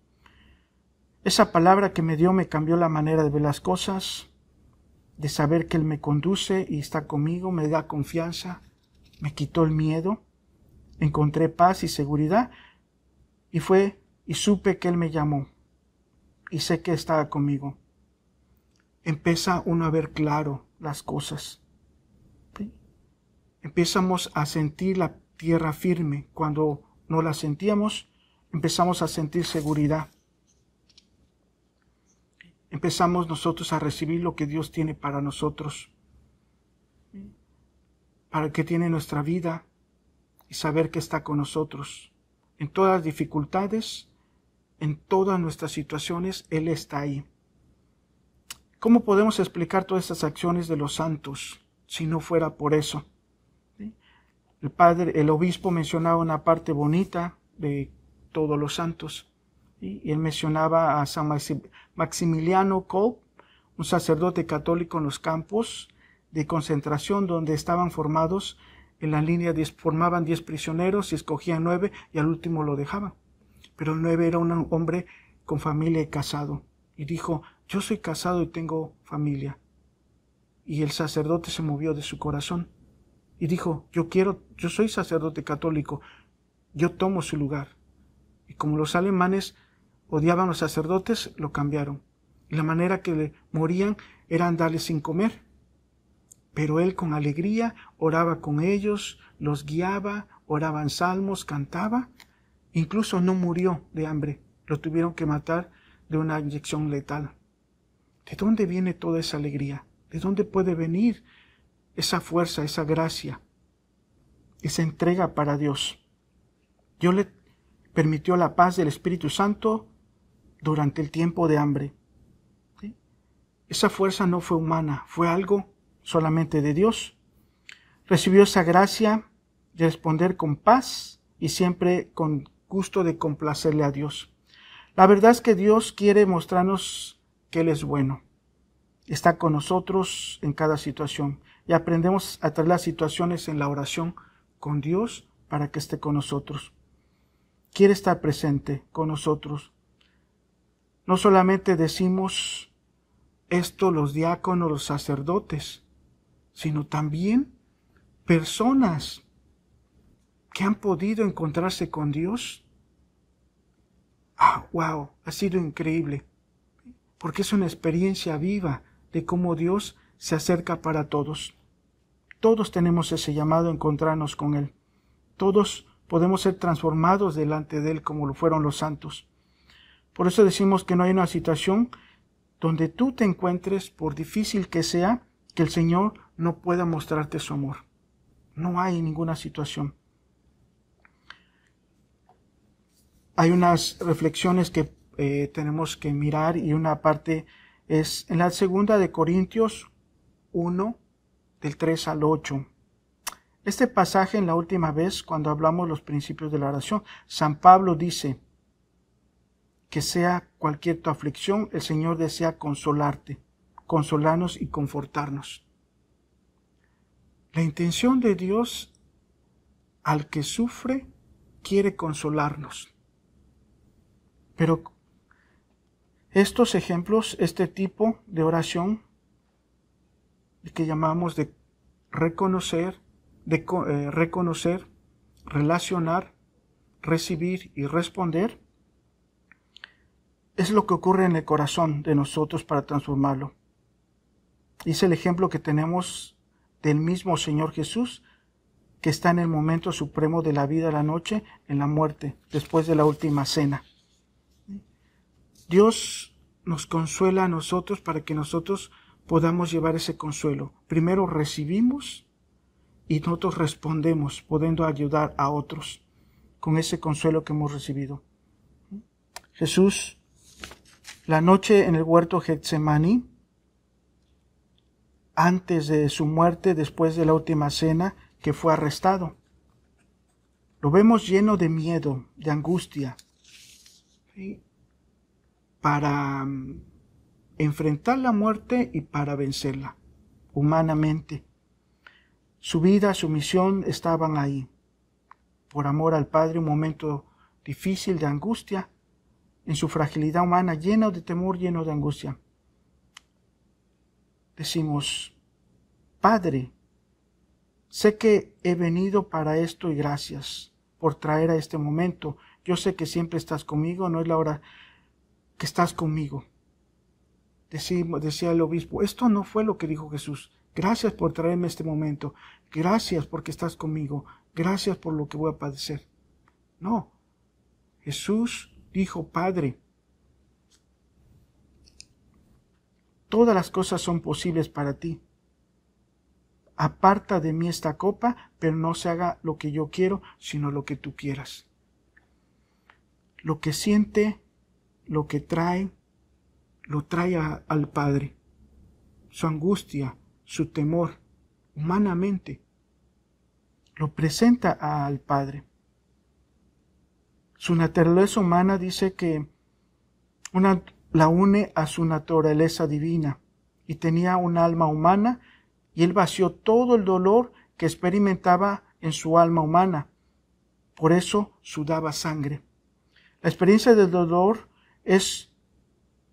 Esa palabra que me dio me cambió la manera de ver las cosas, de saber que Él me conduce y está conmigo, me da confianza, me quitó el miedo, encontré paz y seguridad y fue y supe que Él me llamó y sé que estaba conmigo. Empieza uno a ver claro las cosas. Empezamos a sentir la tierra firme cuando no la sentíamos empezamos a sentir seguridad. Empezamos nosotros a recibir lo que Dios tiene para nosotros, para el que tiene nuestra vida y saber que está con nosotros. En todas las dificultades, en todas nuestras situaciones, Él está ahí. ¿Cómo podemos explicar todas estas acciones de los santos si no fuera por eso? El padre, el obispo mencionaba una parte bonita de todos los santos. Y él mencionaba a San Maximiliano Kolb, un sacerdote católico en los campos de concentración donde estaban formados en la línea, formaban diez prisioneros y escogían nueve y al último lo dejaban. Pero el 9 era un hombre con familia y casado. Y dijo, yo soy casado y tengo familia. Y el sacerdote se movió de su corazón y dijo, yo quiero, yo soy sacerdote católico, yo tomo su lugar. Y como los alemanes odiaban a los sacerdotes, lo cambiaron. Y la manera que le morían era andarle sin comer. Pero él con alegría oraba con ellos, los guiaba, oraban salmos, cantaba. Incluso no murió de hambre. Lo tuvieron que matar de una inyección letal. ¿De dónde viene toda esa alegría? ¿De dónde puede venir esa fuerza, esa gracia, esa entrega para Dios? Yo le permitió la paz del Espíritu Santo durante el tiempo de hambre. Esa fuerza no fue humana, fue algo solamente de Dios. Recibió esa gracia de responder con paz y siempre con gusto de complacerle a Dios. La verdad es que Dios quiere mostrarnos que Él es bueno. Está con nosotros en cada situación y aprendemos a traer las situaciones en la oración con Dios para que esté con nosotros quiere estar presente con nosotros. No solamente decimos esto los diáconos, los sacerdotes, sino también personas que han podido encontrarse con Dios. Ah, wow, ha sido increíble, porque es una experiencia viva de cómo Dios se acerca para todos. Todos tenemos ese llamado a encontrarnos con Él. Todos podemos ser transformados delante de Él como lo fueron los santos. Por eso decimos que no hay una situación donde tú te encuentres, por difícil que sea, que el Señor no pueda mostrarte su amor. No hay ninguna situación. Hay unas reflexiones que eh, tenemos que mirar y una parte es en la segunda de Corintios 1, del 3 al 8. Este pasaje en la última vez, cuando hablamos los principios de la oración, San Pablo dice, que sea cualquier tu aflicción, el Señor desea consolarte, consolarnos y confortarnos. La intención de Dios al que sufre quiere consolarnos. Pero estos ejemplos, este tipo de oración que llamamos de reconocer, de eh, reconocer, relacionar, recibir y responder, es lo que ocurre en el corazón de nosotros para transformarlo. Es el ejemplo que tenemos del mismo Señor Jesús, que está en el momento supremo de la vida la noche, en la muerte, después de la última cena. Dios nos consuela a nosotros para que nosotros podamos llevar ese consuelo. Primero recibimos y nosotros respondemos podiendo ayudar a otros con ese consuelo que hemos recibido. Jesús, la noche en el huerto Getsemani, antes de su muerte, después de la última cena, que fue arrestado. Lo vemos lleno de miedo, de angustia, para mm, enfrentar la muerte y para vencerla humanamente. Su vida, su misión estaban ahí. Por amor al Padre, un momento difícil de angustia, en su fragilidad humana, lleno de temor, lleno de angustia. Decimos, Padre, sé que he venido para esto y gracias por traer a este momento. Yo sé que siempre estás conmigo, no es la hora que estás conmigo. decía el obispo, esto no fue lo que dijo Jesús. Gracias por traerme este momento. Gracias porque estás conmigo. Gracias por lo que voy a padecer. No. Jesús dijo, Padre, todas las cosas son posibles para ti. Aparta de mí esta copa, pero no se haga lo que yo quiero, sino lo que tú quieras. Lo que siente, lo que trae, lo trae al Padre. Su angustia, su temor humanamente, lo presenta al Padre. Su naturaleza humana dice que una, la une a su naturaleza divina y tenía un alma humana y él vació todo el dolor que experimentaba en su alma humana. Por eso sudaba sangre. La experiencia del dolor es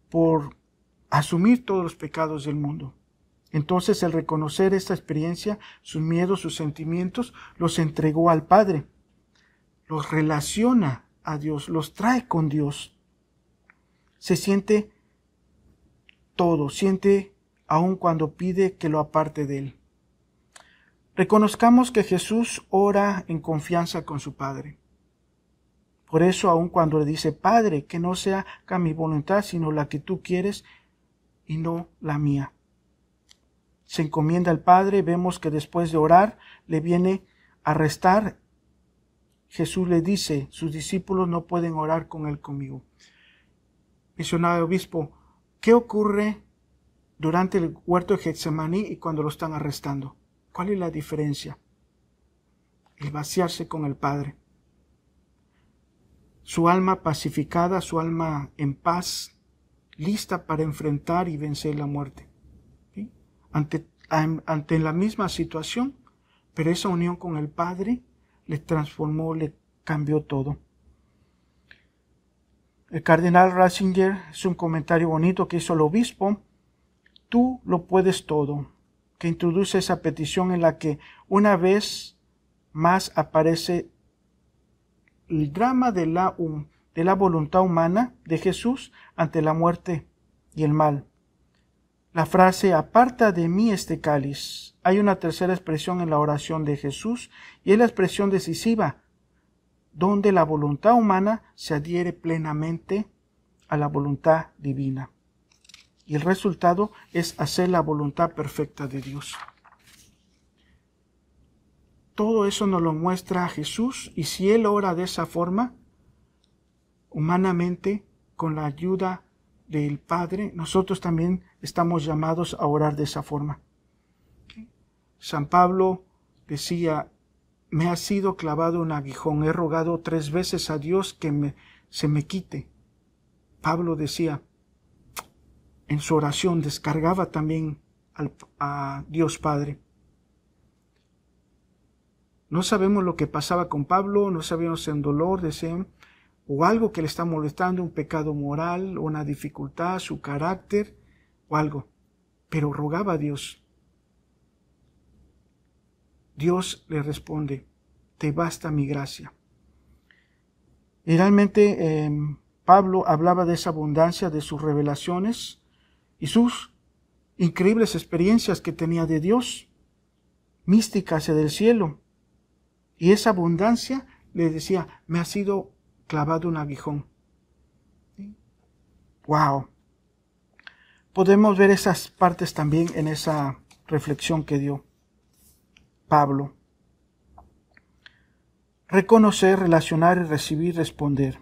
por asumir todos los pecados del mundo. Entonces, el reconocer esta experiencia, sus miedos, sus sentimientos, los entregó al Padre, los relaciona a Dios, los trae con Dios. Se siente todo, siente aun cuando pide que lo aparte de él. Reconozcamos que Jesús ora en confianza con su Padre. Por eso, aun cuando le dice, Padre, que no sea mi voluntad, sino la que tú quieres y no la mía se encomienda al Padre, vemos que después de orar le viene a restar. Jesús le dice, sus discípulos no pueden orar con él conmigo. Misionado obispo, ¿qué ocurre durante el huerto de Getsemaní y cuando lo están arrestando? ¿Cuál es la diferencia? El vaciarse con el Padre. Su alma pacificada, su alma en paz, lista para enfrentar y vencer la muerte ante, la misma situación, pero esa unión con el Padre le transformó, le cambió todo. El cardenal Ratzinger es un comentario bonito que hizo el obispo. Tú lo puedes todo, que introduce esa petición en la que una vez más aparece el drama de la, de la voluntad humana de Jesús ante la muerte y el mal. La frase aparta de mí este cáliz. Hay una tercera expresión en la oración de Jesús y es la expresión decisiva, donde la voluntad humana se adhiere plenamente a la voluntad divina. Y el resultado es hacer la voluntad perfecta de Dios. Todo eso nos lo muestra Jesús y si Él ora de esa forma, humanamente, con la ayuda del Padre, nosotros también estamos llamados a orar de esa forma. San Pablo decía, me ha sido clavado un aguijón, he rogado tres veces a Dios que se me quite. Pablo decía, en su oración descargaba también a Dios Padre. No sabemos lo que pasaba con Pablo, no sabemos en dolor, deseo, o algo que le está molestando, un pecado moral, una dificultad, su carácter, o algo, pero rogaba a Dios. Dios le responde, te basta mi gracia. Y realmente em, Pablo hablaba de esa abundancia de sus revelaciones y sus increíbles experiencias que tenía de Dios, místicas del cielo. Y esa abundancia le decía, me ha sido clavado un aguijón. ¡Wow! podemos ver esas partes también en esa reflexión que dio Pablo. Reconocer, relacionar y recibir, responder.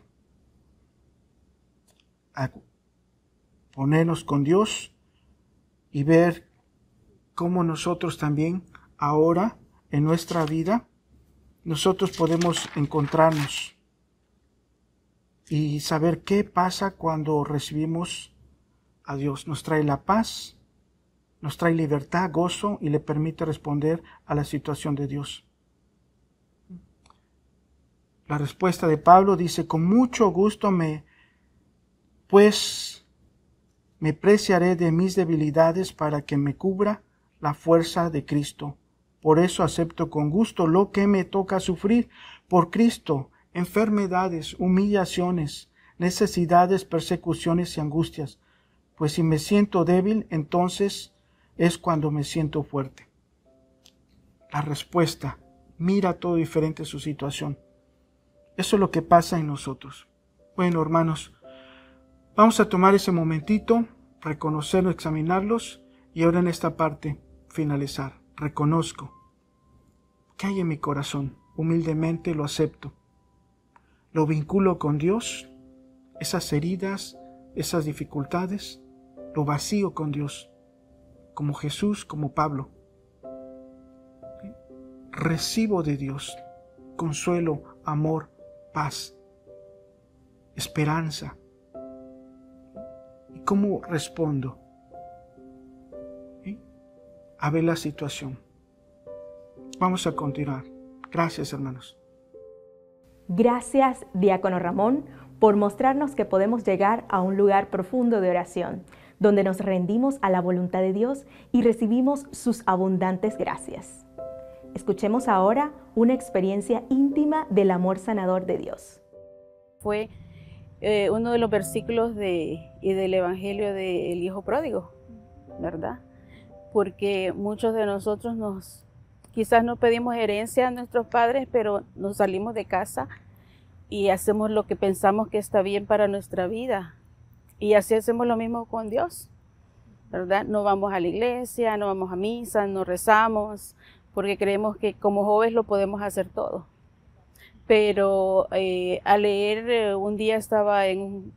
ponernos con Dios y ver cómo nosotros también ahora en nuestra vida nosotros podemos encontrarnos y saber qué pasa cuando recibimos a Dios, nos trae la paz, nos trae libertad, gozo y le permite responder a la situación de Dios. La respuesta de Pablo dice, con mucho gusto me, pues me preciaré de mis debilidades para que me cubra la fuerza de Cristo. Por eso acepto con gusto lo que me toca sufrir por Cristo, enfermedades, humillaciones, necesidades, persecuciones y angustias, pues si me siento débil, entonces es cuando me siento fuerte. La respuesta, mira todo diferente su situación. Eso es lo que pasa en nosotros. Bueno, hermanos, vamos a tomar ese momentito, reconocerlo, examinarlos y ahora en esta parte finalizar. Reconozco. ¿Qué hay en mi corazón? Humildemente lo acepto. Lo vinculo con Dios, esas heridas, esas dificultades lo vacío con Dios, como Jesús, como Pablo. Recibo de Dios consuelo, amor, paz, esperanza. ¿Y cómo respondo? A ver la situación. Vamos a continuar. Gracias, hermanos. Gracias, diácono Ramón, por mostrarnos que podemos llegar a un lugar profundo de oración donde nos rendimos a la voluntad de Dios y recibimos sus abundantes gracias. Escuchemos ahora una experiencia íntima del amor sanador de Dios. Fue eh, uno de los versículos del Evangelio del Hijo Pródigo, ¿verdad? Porque muchos de nosotros nos, quizás no pedimos herencia a nuestros padres, pero nos salimos de casa y hacemos lo que pensamos que está bien para nuestra vida. Y así hacemos lo mismo con Dios, ¿verdad? No vamos a la iglesia, no vamos a misa, no rezamos, porque creemos que como jóvenes lo podemos hacer todo. Pero eh, al leer, eh, un día estaba en,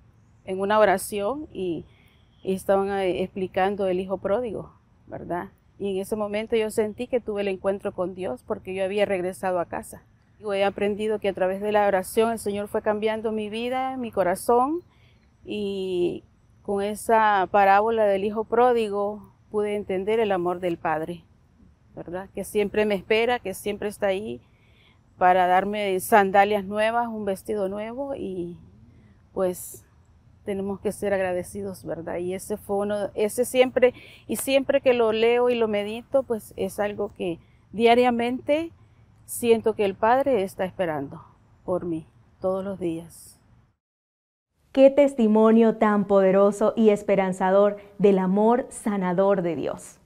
una oración y, estaban eh, explicando el hijo pródigo, ¿verdad? Y en ese momento yo sentí que tuve el encuentro con Dios porque yo había regresado a casa. Yo he aprendido que a través de la oración el Señor fue cambiando mi vida, mi corazón, y con esa parábola del hijo pródigo pude entender el amor del Padre, ¿verdad? Que siempre me espera, que siempre está ahí para darme sandalias nuevas, un vestido nuevo y pues tenemos que ser agradecidos, ¿verdad? Y ese fue uno, ese siempre, y siempre que lo leo y lo medito, pues es algo que diariamente siento que el Padre está esperando por mí todos los días. Qué testimonio tan poderoso y esperanzador del amor sanador de Dios.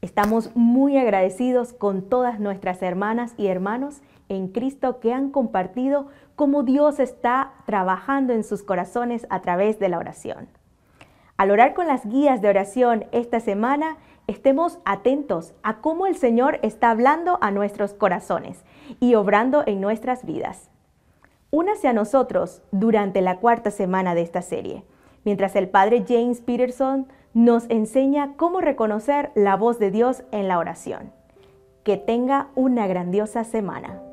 Estamos muy agradecidos con todas nuestras hermanas y hermanos en Cristo que han compartido cómo Dios está trabajando en sus corazones a través de la oración. Al orar con las guías de oración esta semana, estemos atentos a cómo el Señor está hablando a nuestros corazones y obrando en nuestras vidas. Únase a nosotros durante la cuarta semana de esta serie, mientras el padre James Peterson nos enseña cómo reconocer la voz de Dios en la oración. Que tenga una grandiosa semana.